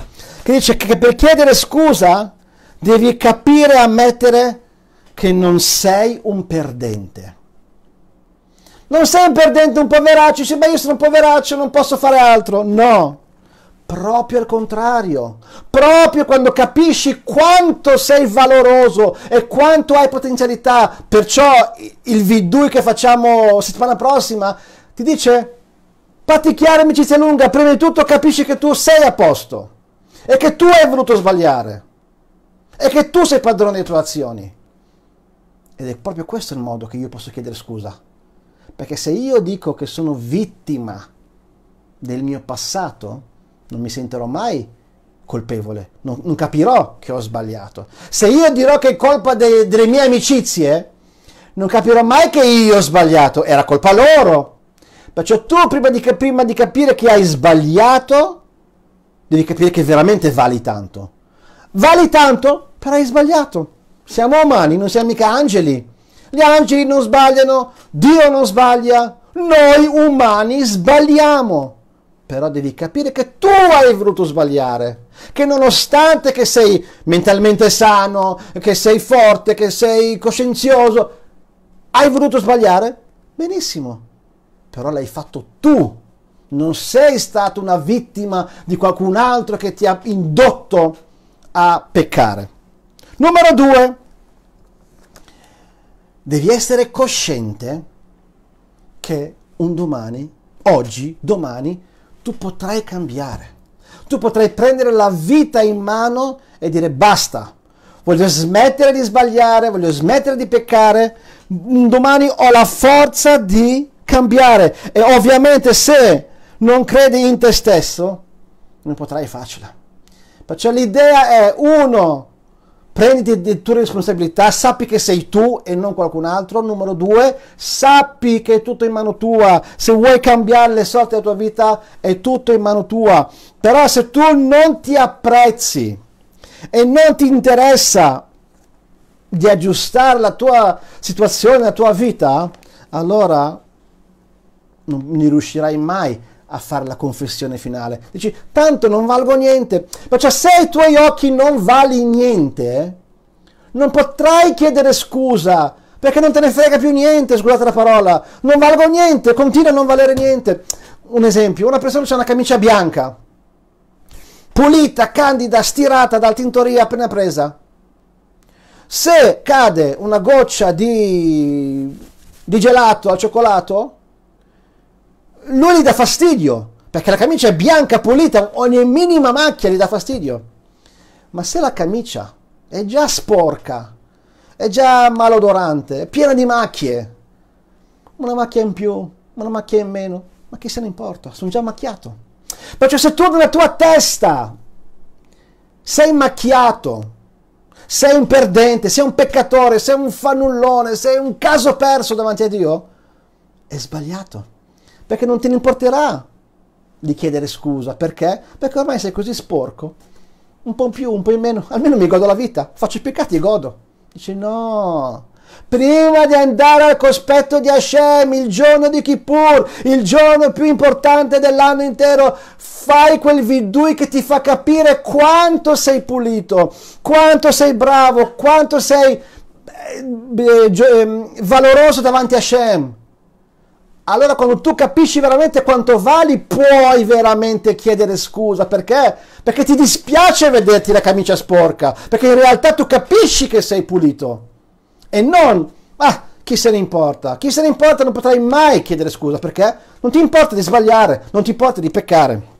che dice che per chiedere scusa devi capire e ammettere che non sei un perdente. Non sei un perdente, un poveraccio, dice, ma io sono un poveraccio, non posso fare altro. No, Proprio al contrario, proprio quando capisci quanto sei valoroso e quanto hai potenzialità, perciò il V2 che facciamo settimana prossima ti dice pratichiare amicizia lunga, prima di tutto capisci che tu sei a posto e che tu hai voluto sbagliare e che tu sei padrone delle tue azioni. Ed è proprio questo il modo che io posso chiedere scusa. Perché se io dico che sono vittima del mio passato, non mi sentirò mai colpevole, non, non capirò che ho sbagliato. Se io dirò che è colpa de, delle mie amicizie, non capirò mai che io ho sbagliato, era colpa loro. Perciò tu prima di, prima di capire che hai sbagliato, devi capire che veramente vali tanto. Vali tanto, però hai sbagliato. Siamo umani, non siamo mica angeli. Gli angeli non sbagliano, Dio non sbaglia, noi umani sbagliamo però devi capire che tu hai voluto sbagliare, che nonostante che sei mentalmente sano, che sei forte, che sei coscienzioso, hai voluto sbagliare? Benissimo, però l'hai fatto tu, non sei stato una vittima di qualcun altro che ti ha indotto a peccare. Numero due, devi essere cosciente che un domani, oggi, domani, tu potrai cambiare. Tu potrai prendere la vita in mano e dire basta, voglio smettere di sbagliare, voglio smettere di peccare, mm, domani ho la forza di cambiare. E ovviamente se non credi in te stesso, non potrai farcela. Perciò l'idea è uno, prenditi le tue responsabilità, sappi che sei tu e non qualcun altro. Numero due, sappi che è tutto in mano tua. Se vuoi cambiare le sorti della tua vita, è tutto in mano tua. Però se tu non ti apprezzi e non ti interessa di aggiustare la tua situazione, la tua vita, allora non ne riuscirai mai a fare la confessione finale. Dici, tanto non valgo niente. Perciò se ai tuoi occhi non vali niente, non potrai chiedere scusa, perché non te ne frega più niente, scusate la parola. Non valgo niente, continua a non valere niente. Un esempio, una persona ha una camicia bianca, pulita, candida, stirata dal tintoria appena presa. Se cade una goccia di, di gelato al cioccolato, lui gli dà fastidio, perché la camicia è bianca, pulita, ogni minima macchia gli dà fastidio. Ma se la camicia è già sporca, è già malodorante, è piena di macchie, una macchia in più, una macchia in meno, ma chi se ne importa, sono già macchiato. Perciò se tu nella tua testa sei macchiato, sei un perdente, sei un peccatore, sei un fannullone, sei un caso perso davanti a Dio, è sbagliato. Perché non te ne importerà di chiedere scusa. Perché? Perché ormai sei così sporco. Un po' in più, un po' in meno. Almeno mi godo la vita. Faccio i peccati e godo. Dice no. Prima di andare al cospetto di Hashem, il giorno di Kippur, il giorno più importante dell'anno intero, fai quel vidui che ti fa capire quanto sei pulito, quanto sei bravo, quanto sei eh, eh, ehm, valoroso davanti a Hashem allora quando tu capisci veramente quanto vali, puoi veramente chiedere scusa. Perché? Perché ti dispiace vederti la camicia sporca, perché in realtà tu capisci che sei pulito. E non, ah, chi se ne importa? Chi se ne importa non potrai mai chiedere scusa, perché non ti importa di sbagliare, non ti importa di peccare.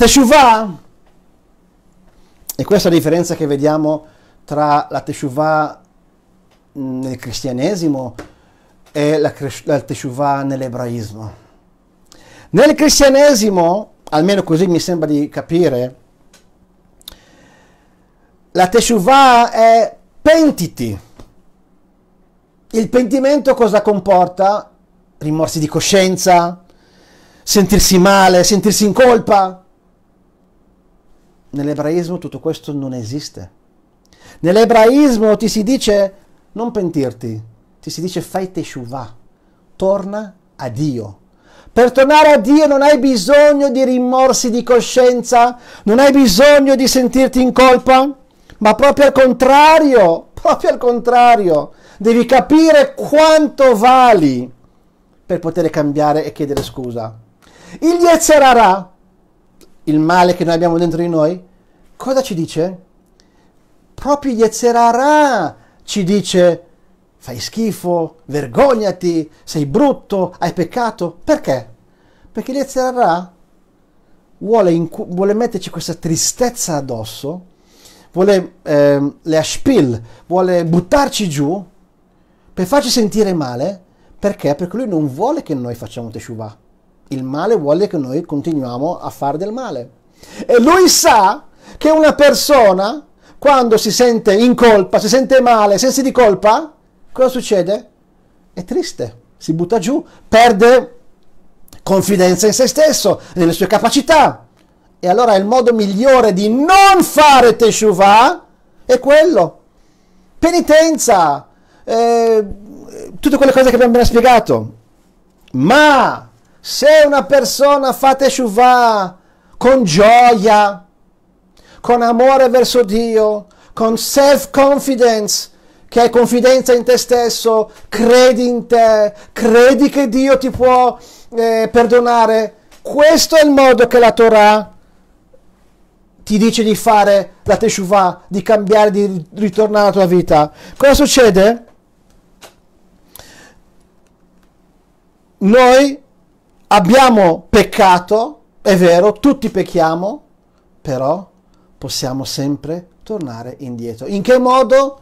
Teshuvah, e questa è la differenza che vediamo tra la Teshuvah nel cristianesimo e la, Teshuvah nell'ebraismo. Nel cristianesimo, almeno così mi sembra di capire, la Teshuvah è pentiti. Il pentimento cosa comporta? Rimorsi di coscienza, sentirsi male, sentirsi in colpa. Nell'ebraismo tutto questo non esiste. Nell'ebraismo ti si dice non pentirti, ti si dice fai teshuva, torna a Dio. Per tornare a Dio non hai bisogno di rimorsi di coscienza, non hai bisogno di sentirti in colpa, ma proprio al contrario, proprio al contrario, devi capire quanto vali per poter cambiare e chiedere scusa. Il Yetzerarà il male che noi abbiamo dentro di noi, cosa ci dice? Proprio Yetzerara ci dice fai schifo, vergognati, sei brutto, hai peccato. Perché? Perché Yetzerara vuole, incu- vuole metterci questa tristezza addosso, vuole eh, le ashpil, vuole buttarci giù per farci sentire male. Perché? Perché lui non vuole che noi facciamo teshuvah. Il male vuole che noi continuiamo a fare del male. E lui sa che una persona, quando si sente in colpa, si sente male, sensi di colpa, cosa succede? È triste, si butta giù, perde confidenza in se stesso, nelle sue capacità. E allora il modo migliore di non fare Teshuvah è quello. Penitenza, eh, tutte quelle cose che abbiamo appena spiegato. Ma se una persona fa teshuva con gioia, con amore verso Dio, con self-confidence, che è confidenza in te stesso, credi in te, credi che Dio ti può eh, perdonare, questo è il modo che la Torah ti dice di fare la Teshuvah, di cambiare, di ritornare alla tua vita. Cosa succede? Noi abbiamo peccato, è vero, tutti pecchiamo, però possiamo sempre tornare indietro. In che modo?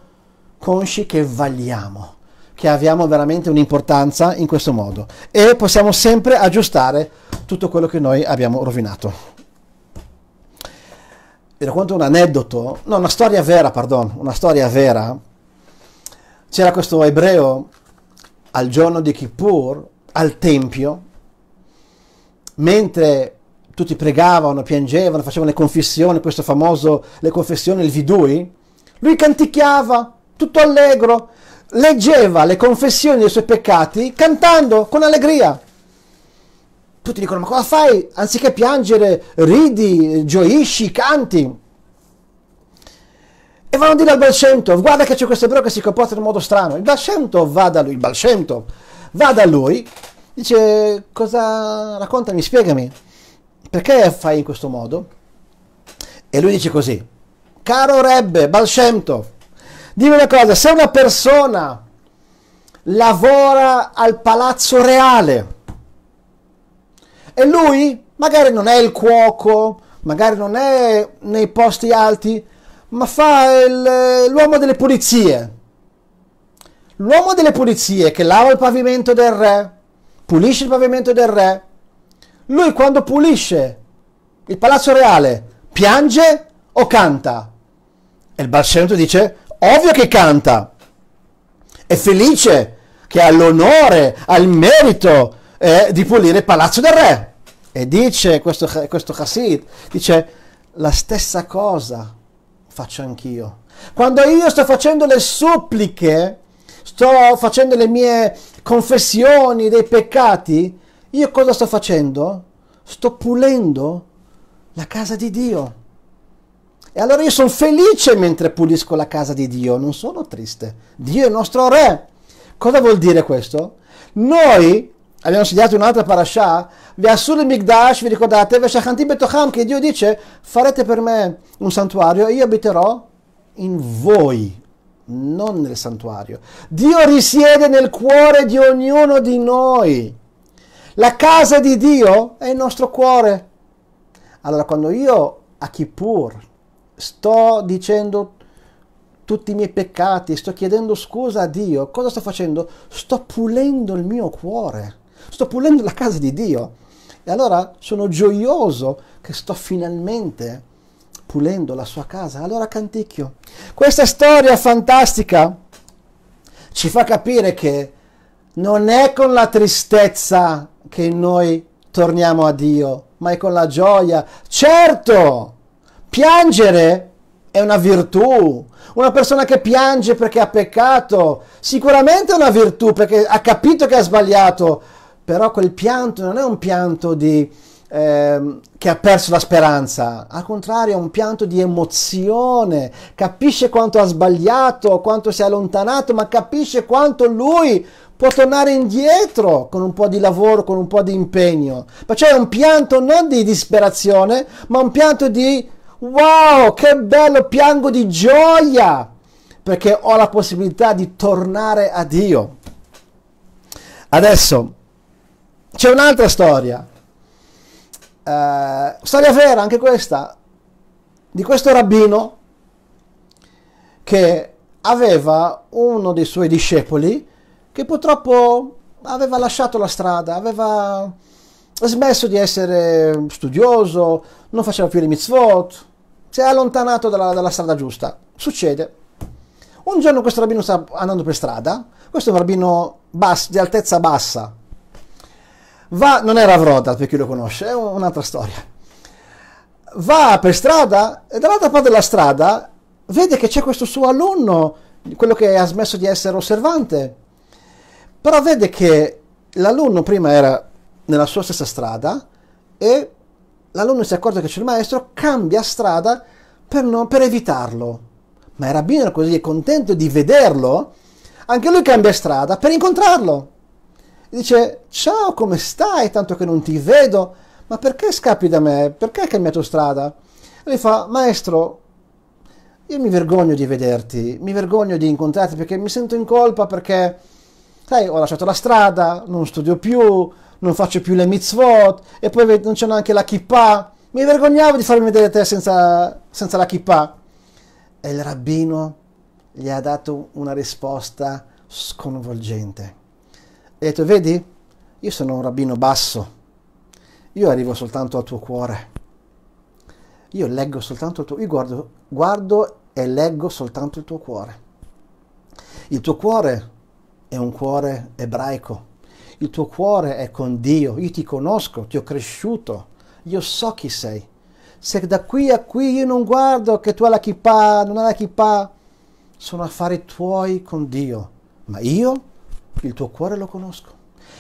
Consci che valiamo, che abbiamo veramente un'importanza in questo modo e possiamo sempre aggiustare tutto quello che noi abbiamo rovinato. Vi racconto un aneddoto, no, una storia vera, pardon, una storia vera. C'era questo ebreo al giorno di Kippur, al Tempio, mentre tutti pregavano, piangevano, facevano le confessioni, questo famoso, le confessioni, il vidui, lui canticchiava, tutto allegro, leggeva le confessioni dei suoi peccati cantando con allegria. Tutti dicono, ma cosa fai? Anziché piangere, ridi, gioisci, canti. E vanno a dire al Balcento, guarda che c'è questo ebreo che si comporta in un modo strano. Il Balcento va da lui, il Balcento va da lui Dice, cosa raccontami, spiegami, perché fai in questo modo? E lui dice così, caro Rebbe Balshemtov, dimmi una cosa, se una persona lavora al palazzo reale e lui magari non è il cuoco, magari non è nei posti alti, ma fa il, l'uomo delle pulizie. L'uomo delle pulizie che lava il pavimento del re, pulisce il pavimento del re. Lui quando pulisce il palazzo reale, piange o canta? E il Barcento dice, ovvio che canta, è felice che ha l'onore, ha il merito eh, di pulire il palazzo del re. E dice questo, questo Hasid, dice, la stessa cosa faccio anch'io. Quando io sto facendo le suppliche, sto facendo le mie confessioni dei peccati, io cosa sto facendo? Sto pulendo la casa di Dio. E allora io sono felice mentre pulisco la casa di Dio, non sono triste. Dio è il nostro re. Cosa vuol dire questo? Noi abbiamo studiato un'altra parasha, Ve'asur Migdash, vi ricordate, Ve'shachanti Betocham, che Dio dice farete per me un santuario e io abiterò in voi non nel santuario. Dio risiede nel cuore di ognuno di noi. La casa di Dio è il nostro cuore. Allora quando io a Kippur sto dicendo tutti i miei peccati, sto chiedendo scusa a Dio, cosa sto facendo? Sto pulendo il mio cuore, sto pulendo la casa di Dio. E allora sono gioioso che sto finalmente pulendo la sua casa. Allora canticchio. Questa storia fantastica ci fa capire che non è con la tristezza che noi torniamo a Dio, ma è con la gioia. Certo, piangere è una virtù. Una persona che piange perché ha peccato, sicuramente è una virtù perché ha capito che ha sbagliato, però quel pianto non è un pianto di ehm, che ha perso la speranza, al contrario è un pianto di emozione, capisce quanto ha sbagliato, quanto si è allontanato, ma capisce quanto lui può tornare indietro con un po' di lavoro, con un po' di impegno. Ma cioè è un pianto non di disperazione, ma un pianto di wow, che bello, piango di gioia, perché ho la possibilità di tornare a Dio. Adesso c'è un'altra storia eh, storia vera anche questa, di questo rabbino che aveva uno dei suoi discepoli che purtroppo aveva lasciato la strada, aveva smesso di essere studioso, non faceva più le mitzvot, si è allontanato dalla, dalla strada giusta. Succede. Un giorno questo rabbino sta andando per strada, questo è un rabbino basso, di altezza bassa, Va, non era Vrodal per chi lo conosce, è un'altra storia. Va per strada e dall'altra parte della strada vede che c'è questo suo alunno, quello che ha smesso di essere osservante. Però vede che l'alunno prima era nella sua stessa strada e l'alunno si accorge che c'è il maestro, cambia strada per, non, per evitarlo. Ma il rabbino era così contento di vederlo, anche lui cambia strada per incontrarlo dice ciao come stai tanto che non ti vedo ma perché scappi da me perché hai cambiato strada e lui fa maestro io mi vergogno di vederti mi vergogno di incontrarti perché mi sento in colpa perché sai ho lasciato la strada non studio più non faccio più le mitzvot e poi non c'è neanche la kippah mi vergognavo di farmi vedere te senza, senza la kippah e il rabbino gli ha dato una risposta sconvolgente e ha detto, vedi, io sono un rabbino basso, io arrivo soltanto al tuo cuore, io leggo soltanto il tuo, io guardo, guardo e leggo soltanto il tuo cuore. Il tuo cuore è un cuore ebraico, il tuo cuore è con Dio, io ti conosco, ti ho cresciuto, io so chi sei. Se da qui a qui io non guardo che tu hai la chippa, non hai la chippa, sono affari tuoi con Dio, ma io il tuo cuore lo conosco.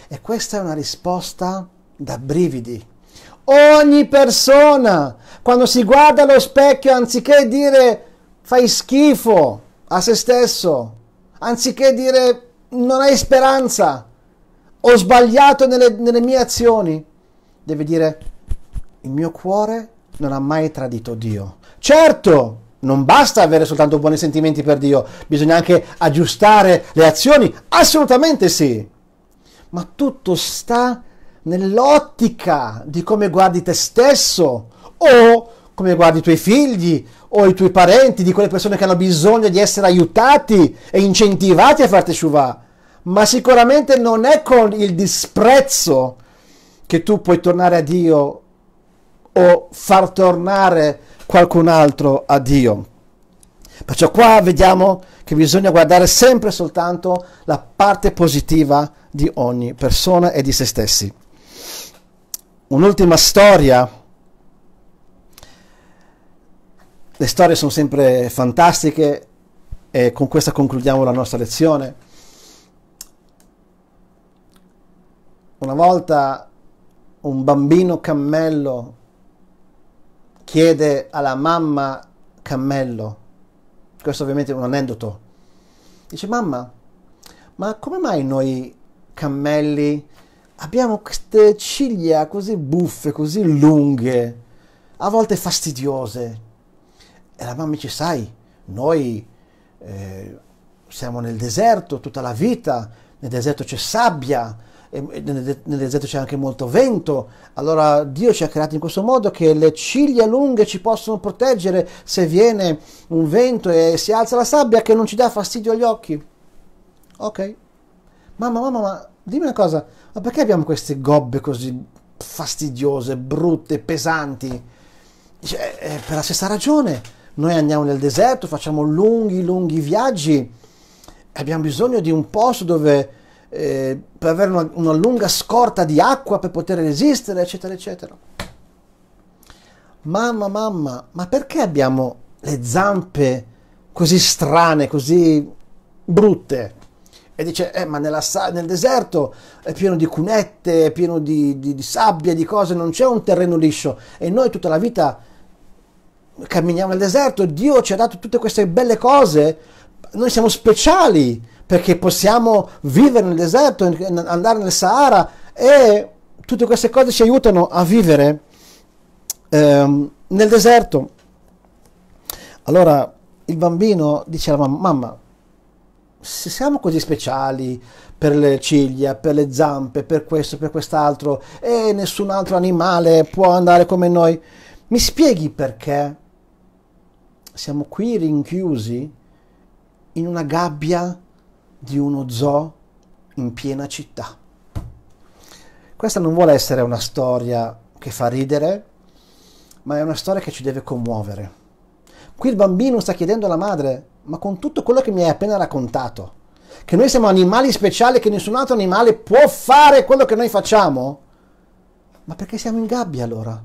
E questa è una risposta da brividi. Ogni persona, quando si guarda allo specchio, anziché dire fai schifo a se stesso, anziché dire non hai speranza, ho sbagliato nelle, nelle mie azioni, deve dire il mio cuore non ha mai tradito Dio. Certo, non basta avere soltanto buoni sentimenti per Dio, bisogna anche aggiustare le azioni, assolutamente sì. Ma tutto sta nell'ottica di come guardi te stesso o come guardi i tuoi figli o i tuoi parenti, di quelle persone che hanno bisogno di essere aiutati e incentivati a farti shuvah. Ma sicuramente non è con il disprezzo che tu puoi tornare a Dio o far tornare qualcun altro a Dio. Perciò qua vediamo che bisogna guardare sempre soltanto la parte positiva di ogni persona e di se stessi. Un'ultima storia. Le storie sono sempre fantastiche e con questa concludiamo la nostra lezione. Una volta un bambino cammello chiede alla mamma cammello, questo ovviamente è un aneddoto, dice mamma, ma come mai noi cammelli abbiamo queste ciglia così buffe, così lunghe, a volte fastidiose? E la mamma dice, sai, noi eh, siamo nel deserto tutta la vita, nel deserto c'è sabbia, nel deserto c'è anche molto vento, allora Dio ci ha creato in questo modo che le ciglia lunghe ci possono proteggere se viene un vento e si alza la sabbia che non ci dà fastidio agli occhi. Ok, mamma, mamma, ma dimmi una cosa, ma perché abbiamo queste gobbe così fastidiose, brutte, pesanti? Cioè, per la stessa ragione, noi andiamo nel deserto, facciamo lunghi, lunghi viaggi, abbiamo bisogno di un posto dove eh, per avere una, una lunga scorta di acqua per poter resistere, eccetera, eccetera. Mamma, mamma, ma perché abbiamo le zampe così strane, così brutte? e dice eh, ma nella, nel deserto è pieno di cunette, è pieno di, di, di, sabbia, di cose, non c'è un terreno liscio e noi tutta la vita camminiamo nel deserto, Dio ci ha dato tutte queste belle cose, noi siamo speciali, perché possiamo vivere nel deserto, andare nel Sahara e tutte queste cose ci aiutano a vivere ehm, nel deserto. Allora il bambino dice alla mamma, mamma, se siamo così speciali per le ciglia, per le zampe, per questo, per quest'altro, e nessun altro animale può andare come noi, mi spieghi perché siamo qui rinchiusi in una gabbia di uno zoo in piena città. Questa non vuole essere una storia che fa ridere, ma è una storia che ci deve commuovere. Qui il bambino sta chiedendo alla madre, ma con tutto quello che mi hai appena raccontato, che noi siamo animali speciali, che nessun altro animale può fare quello che noi facciamo, ma perché siamo in gabbia allora?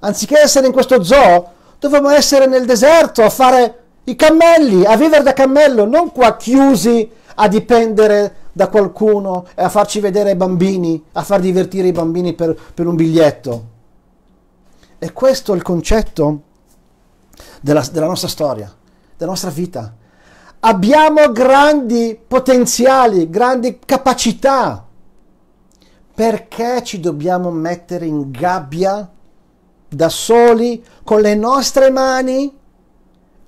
Anziché essere in questo zoo, dovremmo essere nel deserto a fare i cammelli, a vivere da cammello, non qua chiusi a dipendere da qualcuno e a farci vedere i bambini, a far divertire i bambini per, per un biglietto. E questo è il concetto della, della nostra storia, della nostra vita. Abbiamo grandi potenziali, grandi capacità. Perché ci dobbiamo mettere in gabbia da soli con le nostre mani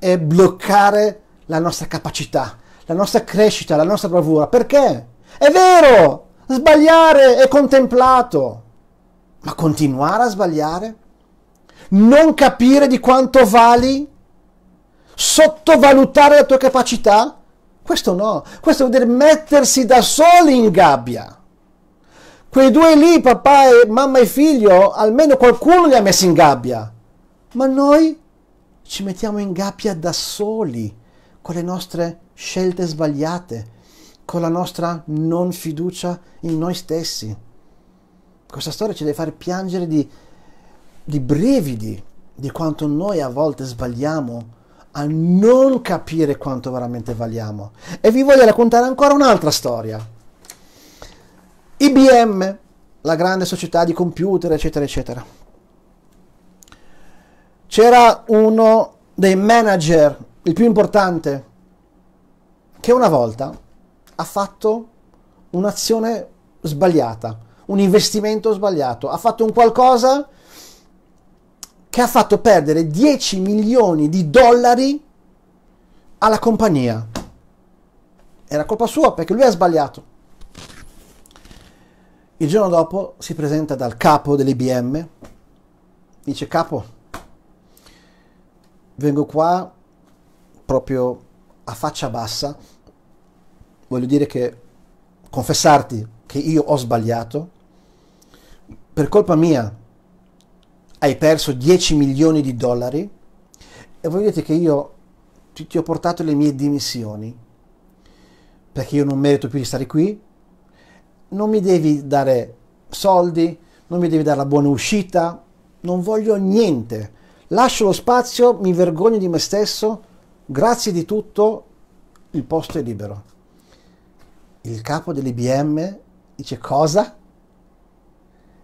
e bloccare la nostra capacità? la nostra crescita, la nostra bravura. Perché? È vero, sbagliare è contemplato, ma continuare a sbagliare? Non capire di quanto vali? Sottovalutare la tua capacità? Questo no, questo vuol dire mettersi da soli in gabbia. Quei due lì, papà e mamma e figlio, almeno qualcuno li ha messi in gabbia. Ma noi ci mettiamo in gabbia da soli con le nostre scelte sbagliate, con la nostra non fiducia in noi stessi. Questa storia ci deve far piangere di, di brividi di quanto noi a volte sbagliamo a non capire quanto veramente valiamo. E vi voglio raccontare ancora un'altra storia. IBM, la grande società di computer, eccetera, eccetera. C'era uno dei manager il più importante, che una volta ha fatto un'azione sbagliata, un investimento sbagliato, ha fatto un qualcosa che ha fatto perdere 10 milioni di dollari alla compagnia. Era colpa sua perché lui ha sbagliato. Il giorno dopo si presenta dal capo dell'IBM, dice capo, vengo qua proprio a faccia bassa, voglio dire che confessarti che io ho sbagliato, per colpa mia hai perso 10 milioni di dollari e voi vedete che io ti, ti ho portato le mie dimissioni perché io non merito più di stare qui, non mi devi dare soldi, non mi devi dare la buona uscita, non voglio niente, lascio lo spazio, mi vergogno di me stesso Grazie di tutto, il posto è libero. Il capo dell'IBM dice cosa?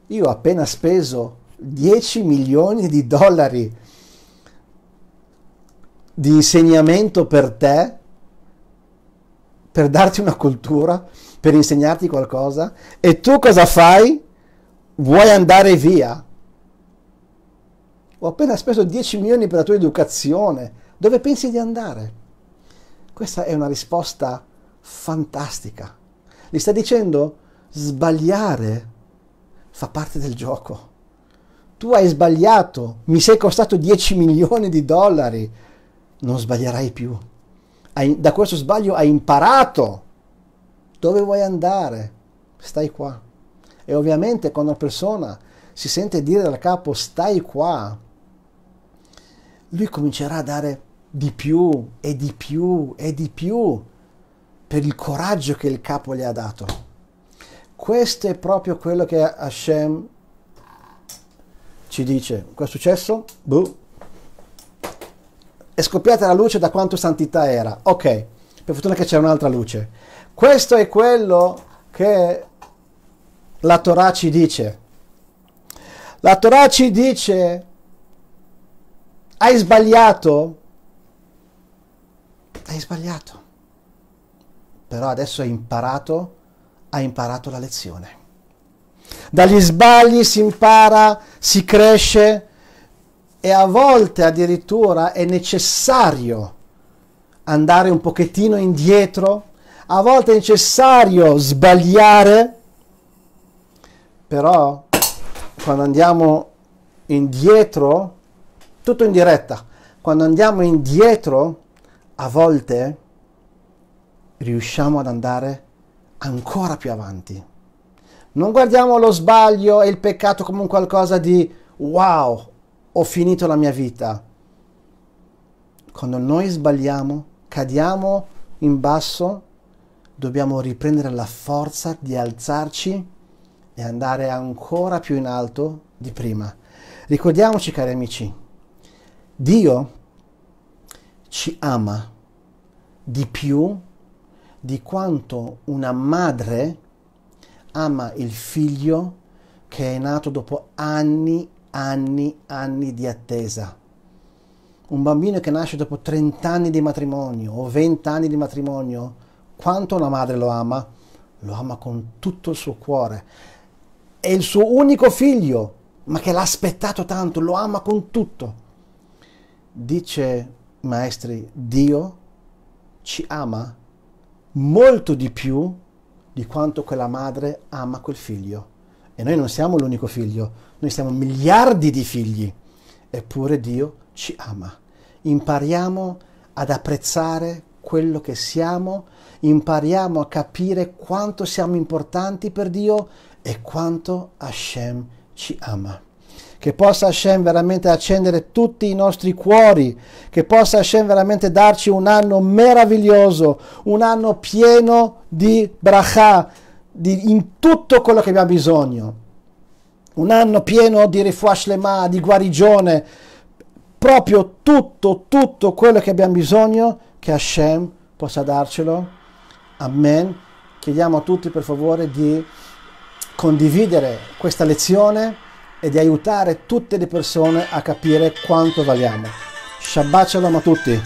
Io ho appena speso 10 milioni di dollari di insegnamento per te, per darti una cultura, per insegnarti qualcosa, e tu cosa fai? Vuoi andare via? Ho appena speso 10 milioni per la tua educazione, dove pensi di andare? Questa è una risposta fantastica. Gli sta dicendo sbagliare fa parte del gioco. Tu hai sbagliato, mi sei costato 10 milioni di dollari, non sbaglierai più. Hai, da questo sbaglio hai imparato dove vuoi andare, stai qua. E ovviamente quando una persona si sente dire dal capo stai qua, lui comincerà a dare di più e di più e di più per il coraggio che il capo gli ha dato. Questo è proprio quello che Hashem ci dice. Cosa è successo? Buh. È scoppiata la luce da quanto santità era. Ok, per fortuna che c'è un'altra luce. Questo è quello che la Torah ci dice. La Torah ci dice, hai sbagliato, hai sbagliato. Però adesso hai imparato, hai imparato la lezione. Dagli sbagli si impara, si cresce e a volte addirittura è necessario andare un pochettino indietro, a volte è necessario sbagliare, però quando andiamo indietro, tutto in diretta, quando andiamo indietro a volte riusciamo ad andare ancora più avanti. Non guardiamo lo sbaglio e il peccato come un qualcosa di wow, ho finito la mia vita. Quando noi sbagliamo, cadiamo in basso, dobbiamo riprendere la forza di alzarci e andare ancora più in alto di prima. Ricordiamoci, cari amici, Dio ci ama di più di quanto una madre ama il figlio che è nato dopo anni, anni, anni di attesa. Un bambino che nasce dopo 30 anni di matrimonio o 20 anni di matrimonio, quanto una madre lo ama? Lo ama con tutto il suo cuore. È il suo unico figlio, ma che l'ha aspettato tanto, lo ama con tutto. Dice maestri, Dio ci ama molto di più di quanto quella madre ama quel figlio. E noi non siamo l'unico figlio, noi siamo miliardi di figli, eppure Dio ci ama. Impariamo ad apprezzare quello che siamo, impariamo a capire quanto siamo importanti per Dio e quanto Hashem ci ama che possa Hashem veramente accendere tutti i nostri cuori, che possa Hashem veramente darci un anno meraviglioso, un anno pieno di bracha, di, in tutto quello che abbiamo bisogno. Un anno pieno di rifuash lema, di guarigione, proprio tutto, tutto quello che abbiamo bisogno, che Hashem possa darcelo. Amen. Chiediamo a tutti per favore di condividere questa lezione e di aiutare tutte le persone a capire quanto valiamo. Shabbat shalom a tutti!